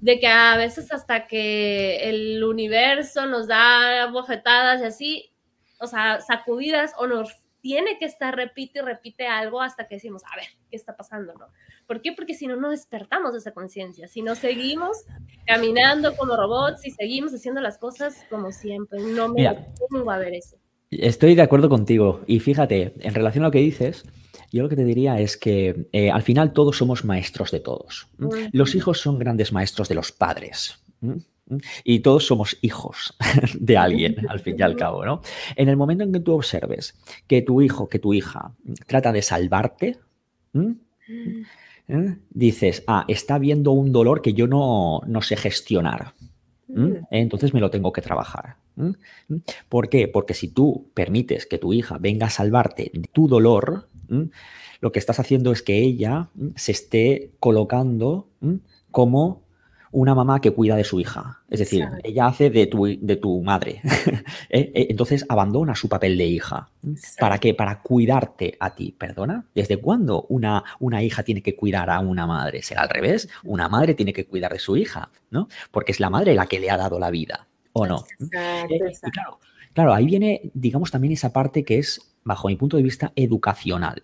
de que a veces hasta que el universo nos da bofetadas y así, o sea, sacudidas, o nos tiene que estar repite y repite algo hasta que decimos, a ver, ¿qué está pasando? ¿no? ¿Por qué? Porque si no, no despertamos esa conciencia, si no seguimos caminando como robots y seguimos haciendo las cosas como siempre. No me va a haber eso. Estoy de acuerdo contigo. Y fíjate, en relación a lo que dices, yo lo que te diría es que eh, al final todos somos maestros de todos. Los hijos son grandes maestros de los padres. Y todos somos hijos de alguien, al fin y al cabo, ¿no? En el momento en que tú observes que tu hijo, que tu hija trata de salvarte, ¿Eh? dices, ah, está habiendo un dolor que yo no, no sé gestionar. ¿Mm? Mm. Entonces me lo tengo que trabajar. ¿Mm? ¿Por qué? Porque si tú permites que tu hija venga a salvarte de tu dolor, lo que estás haciendo es que ella se esté colocando como una mamá que cuida de su hija. Es decir, ella hace de tu, de tu madre. Eh, eh, entonces abandona su papel de hija. ¿Para qué? Para cuidarte a ti. ¿Perdona? ¿Desde cuándo una, una hija tiene que cuidar a una madre? ¿Será al revés? Una madre tiene que cuidar de su hija, ¿no? Porque es la madre la que le ha dado la vida, ¿o no? Eh, claro, claro, ahí viene, digamos, también esa parte que es, bajo mi punto de vista, educacional.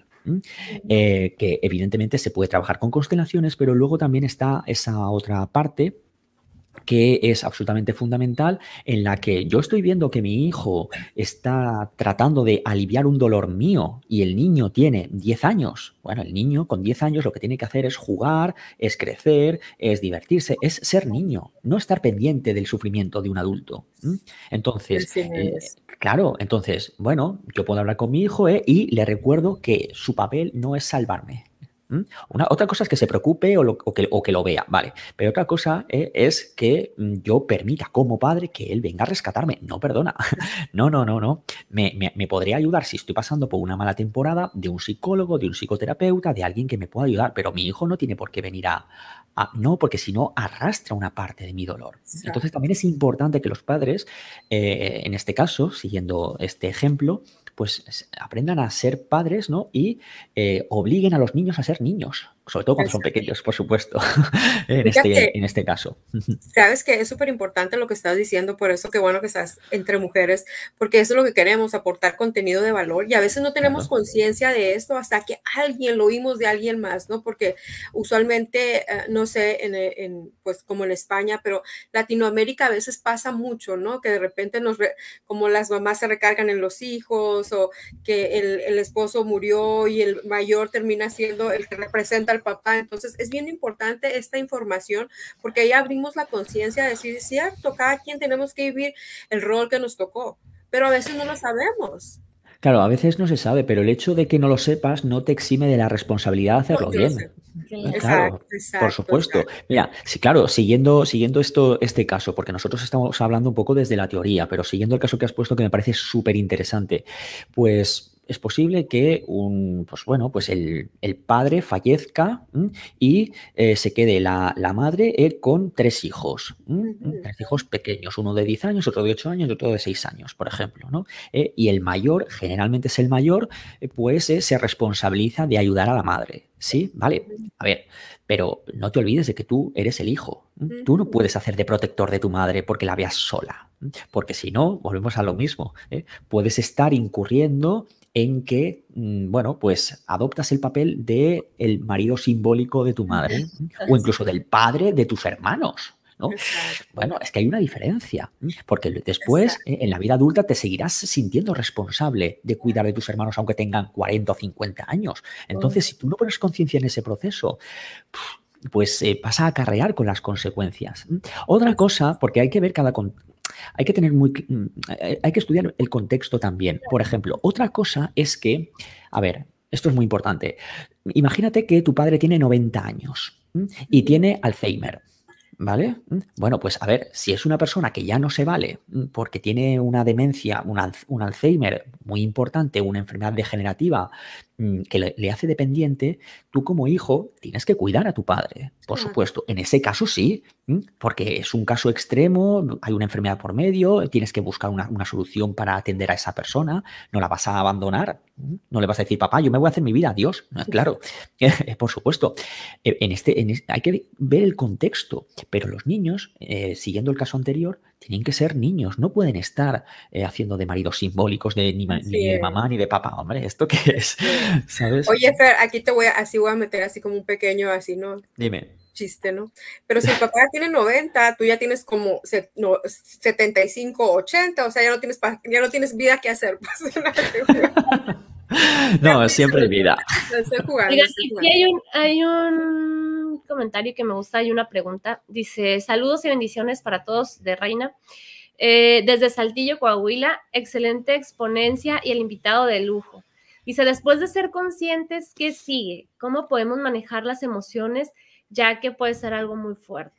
Eh, que evidentemente se puede trabajar con constelaciones, pero luego también está esa otra parte que es absolutamente fundamental, en la que yo estoy viendo que mi hijo está tratando de aliviar un dolor mío y el niño tiene 10 años. Bueno, el niño con 10 años lo que tiene que hacer es jugar, es crecer, es divertirse, es ser niño, no estar pendiente del sufrimiento de un adulto. Entonces, eh, claro, entonces, bueno, yo puedo hablar con mi hijo eh, y le recuerdo que su papel no es salvarme, una, otra cosa es que se preocupe o, que, lo vea, ¿vale? Pero otra cosa eh, es que mm, yo permita como padre que él venga a rescatarme. No, perdona. No, no, no, no. Me, podría ayudar si estoy pasando por una mala temporada de un psicólogo, de un psicoterapeuta, de alguien que me pueda ayudar, pero mi hijo no tiene por qué venir a... no, porque si no arrastra una parte de mi dolor. Entonces también es importante que los padres, eh, en este caso, siguiendo este ejemplo, pues aprendan a ser padres, ¿no? Y eh, obliguen a los niños a ser niños, sobre todo cuando son pequeños, por supuesto, en, este, en este caso. Sabes que es súper importante lo que estás diciendo, por eso qué bueno que estás entre mujeres, porque eso es lo que queremos, aportar contenido de valor. Y a veces no tenemos conciencia de esto hasta que alguien lo oímos de alguien más, ¿no? Porque usualmente, eh, no sé, en, eh, en, pues como en España, pero Latinoamérica a veces pasa mucho, ¿no? Que de repente nos, como las mamás se recargan en los hijos o que el, el esposo murió y el mayor termina siendo el que representa papá. Entonces es bien importante esta información porque ahí abrimos la conciencia de decir, cierto, cada quien tenemos que vivir el rol que nos tocó, pero a veces no lo sabemos. Claro, a veces no se sabe, pero el hecho de que no lo sepas no te exime de la responsabilidad de hacerlo bien. por supuesto. Mira, sí, claro, siguiendo, siguiendo esto, este caso, porque nosotros estamos hablando un poco desde la teoría, pero siguiendo el caso que has puesto que me parece súper interesante, pues es posible que un, pues bueno, pues el, padre fallezca y eh, se quede la, madre eh, con tres hijos, tres hijos pequeños, uno de 10 años, otro de 8 años y otro de 6 años, por ejemplo, ¿no? Eh, y el mayor, generalmente es el mayor, pues se responsabiliza de ayudar a la madre, ¿sí? Vale, a ver, pero no te olvides de que tú eres el hijo, Tú no puedes hacer de protector de tu madre porque la veas sola, porque si no, volvemos a lo mismo. Puedes estar incurriendo en que, mm, bueno, pues adoptas el papel de el marido simbólico de tu madre o incluso del padre de tus hermanos. ¿no? Bueno, es que hay una diferencia, mm. porque después eh, en la vida adulta te seguirás sintiendo responsable de cuidar de tus hermanos aunque tengan 40 o 50 años. Entonces, si tú no pones conciencia en ese proceso, pues pasa eh, vas a acarrear con las consecuencias. Otra cosa, porque hay que ver cada, hay que tener muy, mm, hay que estudiar el contexto también. Por ejemplo, otra cosa es que, a ver, esto es muy importante. Imagínate que tu padre tiene 90 años y tiene Alzheimer. ¿Vale? Bueno, pues a ver, si es una persona que ya no se vale porque tiene una demencia, un, un Alzheimer muy importante, una enfermedad degenerativa Mm, que le, hace dependiente, tú como hijo tienes que cuidar a tu padre, por supuesto. En ese caso sí, mm, porque es un caso extremo, hay una enfermedad por medio, tienes que buscar una, solución para atender a esa persona, no la vas a abandonar, mm, no le vas a decir, papá, yo me voy a hacer mi vida, adiós. No, claro, por supuesto. E, en este, hay que ver el contexto, pero los niños, eh, siguiendo el caso anterior, tienen que ser niños, no pueden estar eh, haciendo de maridos simbólicos de ni, de mamá ni de papá, hombre, ¿esto qué es? Oye, Fer, aquí te voy a, así voy a meter así como un pequeño, así, ¿no? Dime. Chiste, ¿no? Pero si el papá tiene 90, tú ya tienes como 75, 80, o sea, ya no tienes, ya no tienes vida que hacer. no, siempre hay vida. Hay, un, comentario que me gusta, hay una pregunta. Dice, saludos y bendiciones para todos de Reina. Eh, desde Saltillo, Coahuila, excelente exponencia y el invitado de lujo. Dice, después de ser conscientes, ¿qué sigue? ¿Cómo podemos manejar las emociones ya que puede ser algo muy fuerte?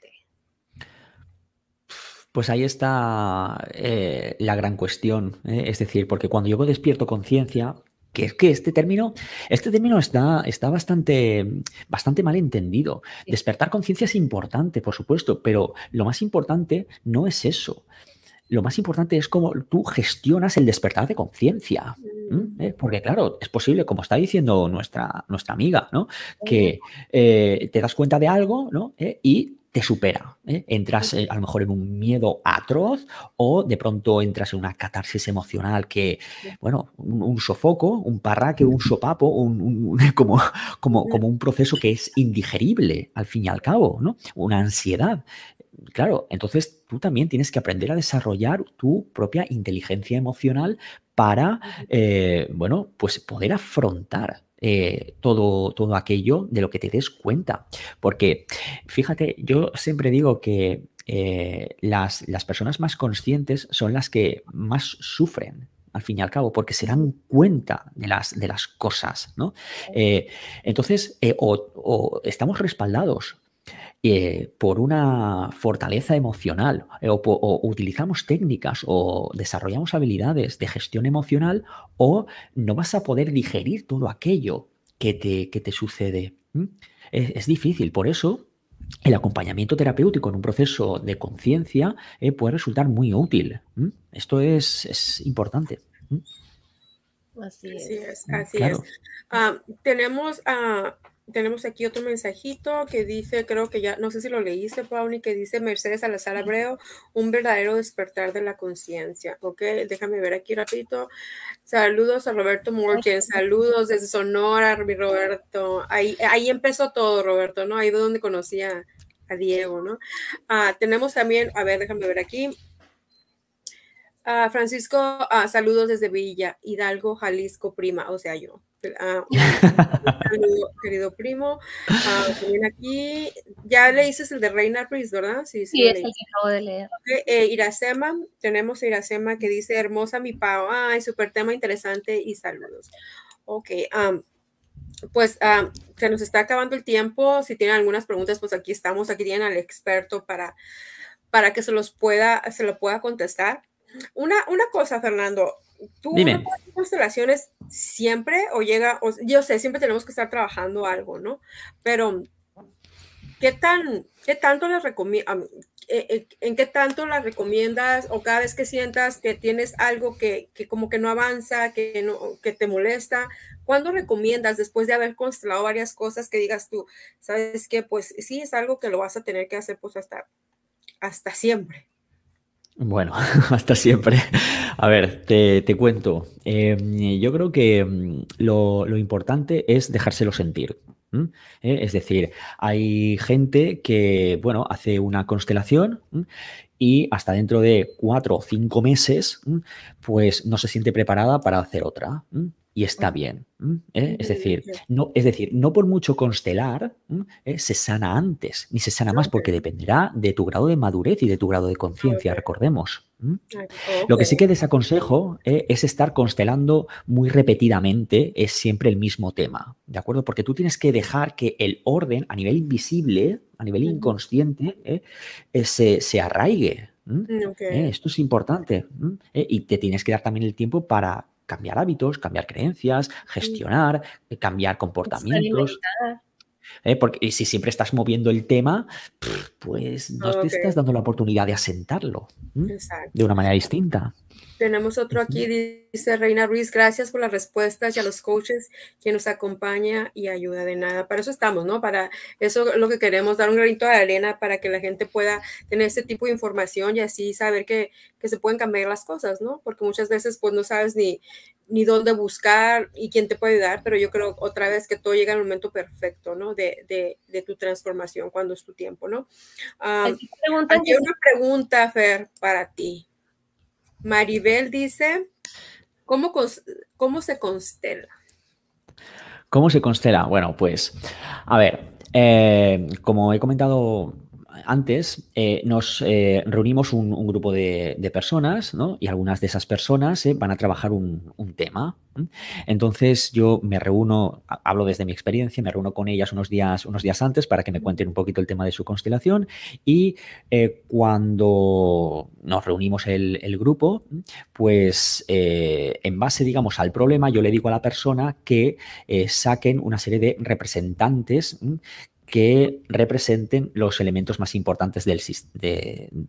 Pues ahí está eh, la gran cuestión. ¿eh? Es decir, porque cuando yo despierto conciencia, que es que este término, este término está, está bastante, bastante mal entendido. Despertar conciencia es importante, por supuesto, pero lo más importante no es eso. Lo más importante es cómo tú gestionas el despertar de conciencia. Mm. ¿Eh? Porque claro, es posible, como está diciendo nuestra, nuestra amiga, que eh, te das cuenta de algo ¿no? ¿Eh? y te supera. ¿eh? Entras eh, a lo mejor en un miedo atroz o de pronto entras en una catarsis emocional que, bueno, un, sofoco, un parraque, un sopapo, un, como, como, un proceso que es indigerible al fin y al cabo, ¿no? Una ansiedad. Claro, entonces tú también tienes que aprender a desarrollar tu propia inteligencia emocional para, eh, bueno, pues poder afrontar eh, todo, todo aquello de lo que te des cuenta. Porque, fíjate, yo siempre digo que eh, las, personas más conscientes son las que más sufren al fin y al cabo, porque se dan cuenta de las, de las cosas, ¿no? Eh, entonces, o, estamos respaldados eh, por una fortaleza emocional eh, o, utilizamos técnicas o desarrollamos habilidades de gestión emocional o no vas a poder digerir todo aquello que te, que te sucede. Es, difícil, por eso el acompañamiento terapéutico en un proceso de conciencia eh, puede resultar muy útil. Esto es, importante. Así es, es. Mm, ah, tenemos a ah, tenemos aquí otro mensajito que dice, creo que ya, no sé si lo leíste, Pauni, que dice Mercedes Alazar Abreu, un verdadero despertar de la conciencia. Ok, déjame ver aquí rapidito. Saludos a Roberto Morgan, saludos desde Sonora, mi Roberto. Ahí, ahí empezó todo, Roberto, ¿no? Ahí donde conocía a Diego, ¿no? Ah, tenemos también, a ver, déjame ver aquí, Ah, Francisco, ah, saludos desde Villa Hidalgo, Jalisco, prima, o sea, yo. querido primo. Ah, aquí, ya le dices el de Reina Pris, ¿verdad? Sí, sí, sí es el que acabo de leer. Okay. Eh, Iracema, tenemos Iracema que dice, hermosa mi pao. ay, súper tema interesante y saludos. Ok, pues se nos está acabando el tiempo. Si tienen algunas preguntas, pues aquí estamos, aquí tienen al experto para, para que se los pueda, se lo pueda contestar. Una, cosa, Fernando, ¿tú No constelaciones siempre o llega, yo sé, siempre tenemos que estar trabajando algo, ¿no? Pero, ¿qué, tan, qué tanto las recomiendas? E, ¿En qué tanto las recomiendas o cada vez que sientas que tienes algo que, como que no avanza, que, no, que te molesta, ¿cuándo recomiendas después de haber constelado varias cosas que digas tú, sabes que pues sí es algo que lo vas a tener que hacer pues hasta, hasta siempre? Bueno, hasta siempre. A ver, te, cuento. Em, yo creo que em, lo, importante es dejárselo sentir. Eh, es decir, hay gente que, bueno, hace una constelación y hasta dentro de cuatro o cinco meses, pues no se siente preparada para hacer otra. Y está bien. ¿Eh? Es, decir, no, es decir, no por mucho constelar, ¿Eh? se sana antes, ni se sana más, porque dependerá de tu grado de madurez y de tu grado de conciencia, recordemos. Lo que sí que desaconsejo ¿eh? es estar constelando muy repetidamente, es siempre el mismo tema, ¿de acuerdo? Porque tú tienes que dejar que el orden a nivel invisible a nivel inconsciente, ¿eh? Eh, se, arraigue. Mm, ¿Eh? esto es importante. y te tienes que dar también el tiempo para cambiar hábitos, cambiar creencias, gestionar, cambiar comportamientos. Porque si siempre estás moviendo el tema, pues no te estás dando la oportunidad de asentarlo de una manera distinta. Tenemos otro aquí, dice Reina Ruiz, gracias por las respuestas y a los coaches que nos acompaña y ayuda de nada. Para eso estamos, ¿no? Para eso lo que queremos, dar un granito de arena para que la gente pueda tener este tipo de información y así saber que, se pueden cambiar las cosas, ¿no? Porque muchas veces pues no sabes ni, ni dónde buscar y quién te puede ayudar, pero yo creo otra vez que todo llega al momento perfecto, ¿no? De, de, tu transformación cuando es tu tiempo, ¿no? Um, hay una pregunta, Fer, para ti. Maribel dice, ¿cómo, cómo se constela? ¿Cómo se constela? Bueno, pues, a ver, eh, como he comentado antes, eh, nos eh, reunimos un, grupo de, personas, Y algunas de esas personas eh, van a trabajar un, tema. Entonces yo me reúno, hablo desde mi experiencia, me reúno con ellas unos días, unos días antes para que me cuenten un poquito el tema de su constelación y cuando nos reunimos el, el grupo, pues en base, digamos, al problema, yo le digo a la persona que saquen una serie de representantes que representen los elementos más importantes del,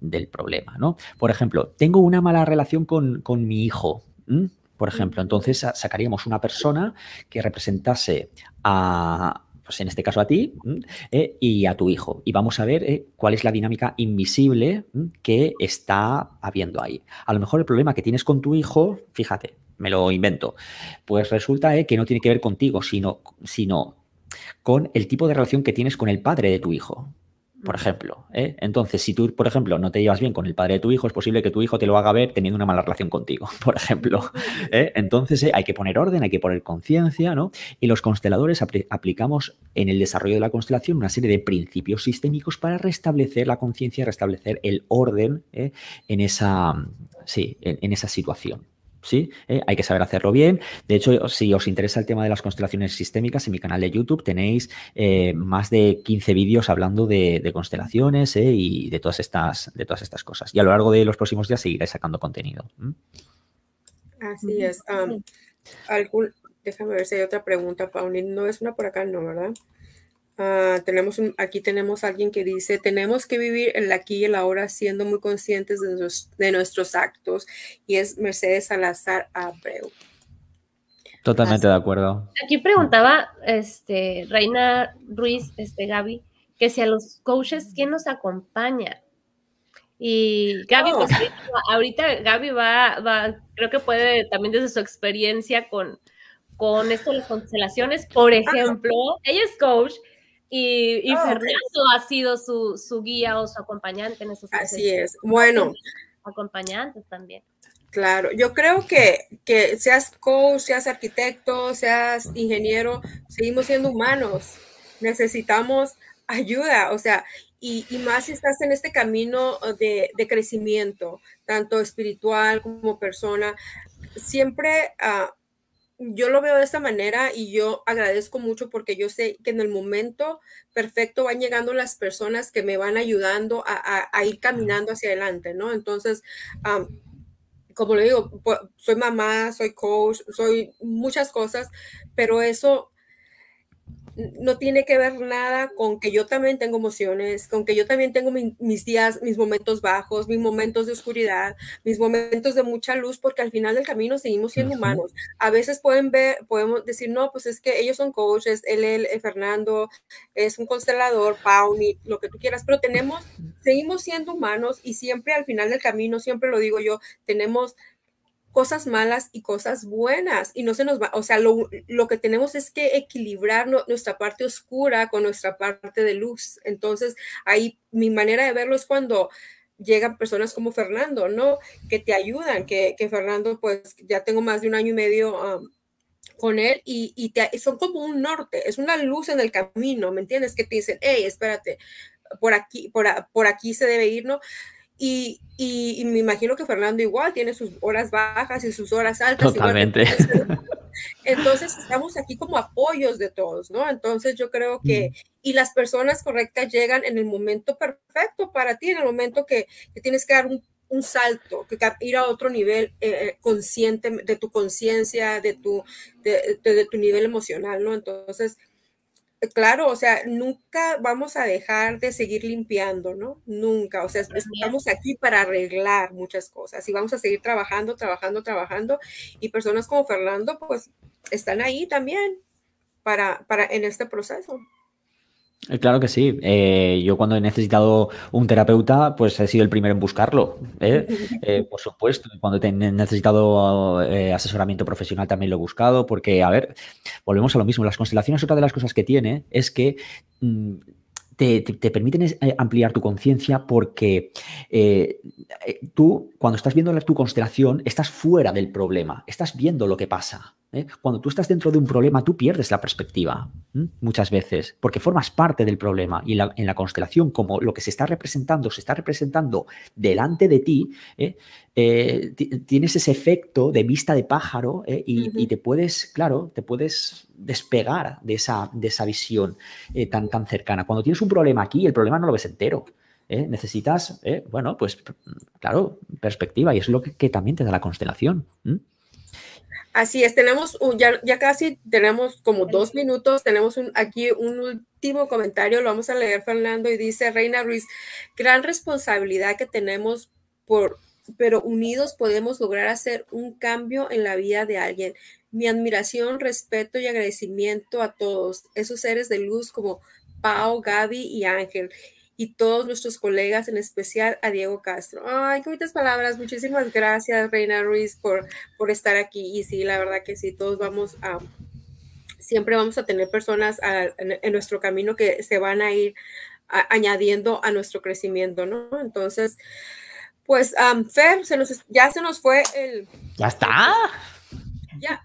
del problema, Por ejemplo, tengo una mala relación con, mi hijo, por ejemplo. Entonces sacaríamos una persona que representase a, pues en este caso a ti eh, y a tu hijo. Y vamos a ver eh, cuál es la dinámica invisible que está habiendo ahí. A lo mejor el problema que tienes con tu hijo, fíjate, me lo invento, pues resulta eh, que no tiene que ver contigo, sino, sino con el tipo de relación que tienes con el padre de tu hijo. Por ejemplo, ¿eh? entonces, si tú, por ejemplo, no te llevas bien con el padre de tu hijo, es posible que tu hijo te lo haga ver teniendo una mala relación contigo, por ejemplo. ¿eh? Entonces, ¿eh? hay que poner orden, hay que poner conciencia, ¿no? Y los consteladores aplicamos en el desarrollo de la constelación una serie de principios sistémicos para restablecer la conciencia, restablecer el orden en, esa, sí, en esa situación. Eh, hay que saber hacerlo bien. De hecho, si os interesa el tema de las constelaciones sistémicas, en mi canal de YouTube tenéis eh, más de 15 vídeos hablando de, constelaciones eh, y de todas, estas, de todas estas cosas. Y a lo largo de los próximos días seguiré sacando contenido. Así es. déjame ver si hay otra pregunta, No es una por acá, no, ¿verdad? Ah, tenemos aquí tenemos alguien que dice, tenemos que vivir el aquí y el ahora siendo muy conscientes de, nuestros, actos. Y es Mercedes Salazar Abreu. Totalmente de acuerdo. Aquí preguntaba este, Reina Ruiz, este, Gaby, que si a los coaches, ¿quién nos acompaña? Y Gaby, pues, oh. ahorita Gaby va, va, creo que puede también desde su experiencia con, con de las constelaciones, por ejemplo, ella es coach, y, ah, Fernando ha sido su, su, guía o su acompañante en esos Así es. Bueno. Acompañantes también. Claro, yo creo que, que seas coach, seas arquitecto, seas ingeniero, seguimos siendo humanos. Necesitamos ayuda, o sea, y, y más si estás en este camino de, de crecimiento, tanto espiritual como persona, siempre ah, yo lo veo de esta manera y yo agradezco mucho porque yo sé que en el momento perfecto van llegando las personas que me van ayudando a, ir caminando hacia adelante, ¿no? Entonces, como le digo, pues, soy mamá, soy coach, soy muchas cosas, pero eso no tiene que ver nada con que yo también tengo emociones, con que yo también tengo mis días, mis momentos bajos, mis momentos de oscuridad, mis momentos de mucha luz, porque al final del camino seguimos siendo humanos. A veces pueden ver, podemos decir, no, pues es que ellos son coaches, él, él eh, Fernando es un constelador, Pauni, lo que tú quieras, pero tenemos, seguimos siendo humanos y siempre al final del camino, siempre lo digo yo, tenemos cosas malas y cosas buenas y no se nos va, o sea, lo, lo que tenemos es que equilibrar nuestra parte oscura con nuestra parte de luz. Entonces, ahí mi manera de verlo es cuando llegan personas como Fernando, ¿no? Que te ayudan, que, que Fernando, pues ya tengo más de un año y medio um, con él y, son como un norte, es una luz en el camino, ¿me entiendes? Que te dicen, hey, espérate, por aquí, por, por aquí se debe ir, ¿no? Y, me imagino que Fernando igual tiene sus horas bajas y sus horas altas. Totalmente. Entonces estamos aquí como apoyos de todos, ¿no? Entonces yo creo que, mm. y las personas correctas llegan en el momento perfecto para ti, en el momento que, tienes que dar un, salto, que ir a otro nivel eh, eh, consciente de tu conciencia, de tu, de tu nivel emocional, ¿no? Entonces claro, o sea, nunca vamos a dejar de seguir limpiando, ¿no? Nunca, o sea, estamos aquí para arreglar muchas cosas y vamos a seguir trabajando, trabajando, trabajando y personas como Fernando pues están ahí también para, para en este proceso. Eh, claro que sí. Eh, yo cuando he necesitado un terapeuta, pues he sido el primero en buscarlo. ¿eh? por supuesto, cuando he necesitado asesoramiento profesional también lo he buscado, porque, a ver, volvemos a lo mismo. Las constelaciones, otra de las cosas que tiene es que mm, te, permiten ampliar tu conciencia porque tú, cuando estás viendo tu constelación, estás fuera del problema, estás viendo lo que pasa. ¿eh? Cuando tú estás dentro de un problema, tú pierdes la perspectiva muchas veces, porque formas parte del problema y en la constelación, como lo que se está representando, se está representando delante de ti, ¿eh? Eh, tienes ese efecto de vista de pájaro y, te puedes, claro, te puedes despegar de esa, de esa visión tan, tan cercana. Cuando tienes un problema aquí, el problema no lo ves entero. Necesitas, bueno, pues claro, perspectiva y es lo que también te da la constelación. Así es, tenemos un, ya, casi tenemos como dos minutos, tenemos un, aquí un último comentario, lo vamos a leer Fernando y dice Reina Ruiz, gran responsabilidad que tenemos por, pero unidos podemos lograr hacer un cambio en la vida de alguien. Mi admiración, respeto y agradecimiento a todos esos seres de luz como Pau, Gaby y Ángel y todos nuestros colegas, en especial a Diego Castro. Ay, qué bonitas palabras. Muchísimas gracias, Reina Ruiz, por, por estar aquí. Y sí, la verdad que sí, todos vamos a... Siempre vamos a tener personas en, nuestro camino que se van a ir añadiendo a nuestro crecimiento, ¿no? Entonces, pues, Fem, Fer, se nos, ya se nos fue el... Ya está. Ya,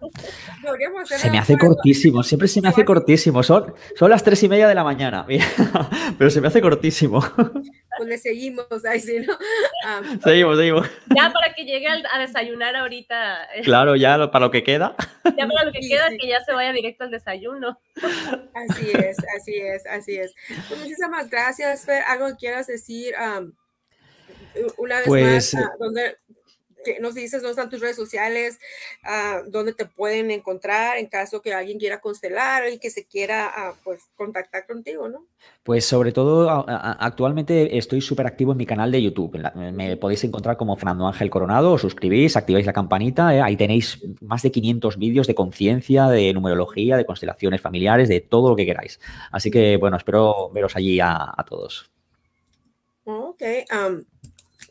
se me hace cortísimo, siempre se me hace cortísimo. Son, son las tres y media de la mañana, mira. pero se me hace cortísimo. Pues seguimos, ahí sí, ¿no? Ah, seguimos, seguimos. Ya para que llegue a desayunar ahorita. Claro, ya para lo que queda. Ya para lo que queda, que ya se vaya directo al desayuno. Así es, así es, así es. Pues muchísimas gracias, Fer. ¿Algo quieras decir? Ah, una vez pues, más, ah, nos dices dónde están tus redes sociales, ah, dónde te pueden encontrar en caso que alguien quiera constelar y que se quiera ah, pues, contactar contigo, ¿no? Pues sobre todo, actualmente estoy súper activo en mi canal de YouTube. me podéis encontrar como Fernando Ángel Coronado, os suscribís, activáis la campanita, eh, ahí tenéis más de 500 vídeos de conciencia, de numerología, de constelaciones familiares, de todo lo que queráis. Así que bueno, espero veros allí a, todos. Ok.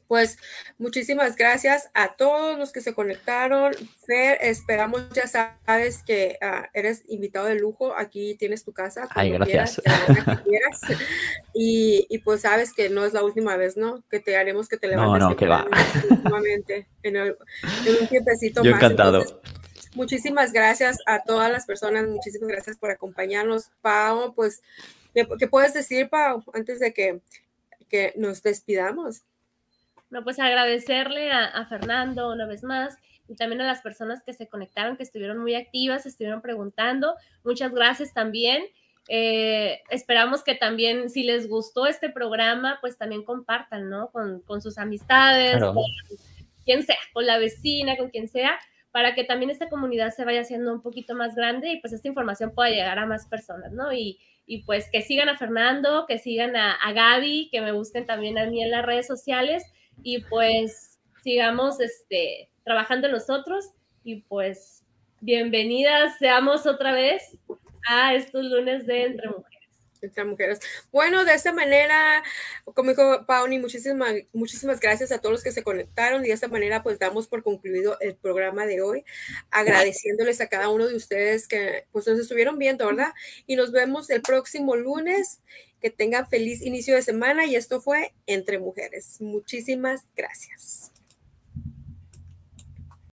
Pues muchísimas gracias a todos los que se conectaron. Fer, esperamos, ya sabes que ah, eres invitado de lujo. Aquí tienes tu casa. Ay, gracias. Quieras, Y, pues sabes que no es la última vez, ¿no? Que te haremos que te levantes. No, no, que va. En, en, un tiempecito encantado. muchísimas gracias a todas las personas. Muchísimas gracias por acompañarnos. Pau, pues, ¿qué, puedes decir, Pau, antes de que, que nos despidamos? pues agradecerle a, Fernando una vez más y también a las personas que se conectaron, que estuvieron muy activas, estuvieron preguntando. Muchas gracias también. Eh, esperamos que también, si les gustó este programa, pues también compartan, ¿no? Con, sus amistades, con quien sea, con la vecina, con quien sea, para que también esta comunidad se vaya haciendo un poquito más grande y pues esta información pueda llegar a más personas, ¿no? Y, pues que sigan a Fernando, que sigan a Gaby, que me busquen también a mí en las redes sociales y pues sigamos este, trabajando nosotros y pues bienvenidas seamos otra vez a estos lunes de Entre Mujeres. Entre mujeres. Bueno, de esta manera, como dijo Pauni, muchísimas, muchísimas gracias a todos los que se conectaron y de esta manera pues damos por concluido el programa de hoy, agradeciéndoles a cada uno de ustedes que pues nos estuvieron viendo, ¿verdad? Y nos vemos el próximo lunes que tengan feliz inicio de semana y esto fue Entre Mujeres. Muchísimas gracias.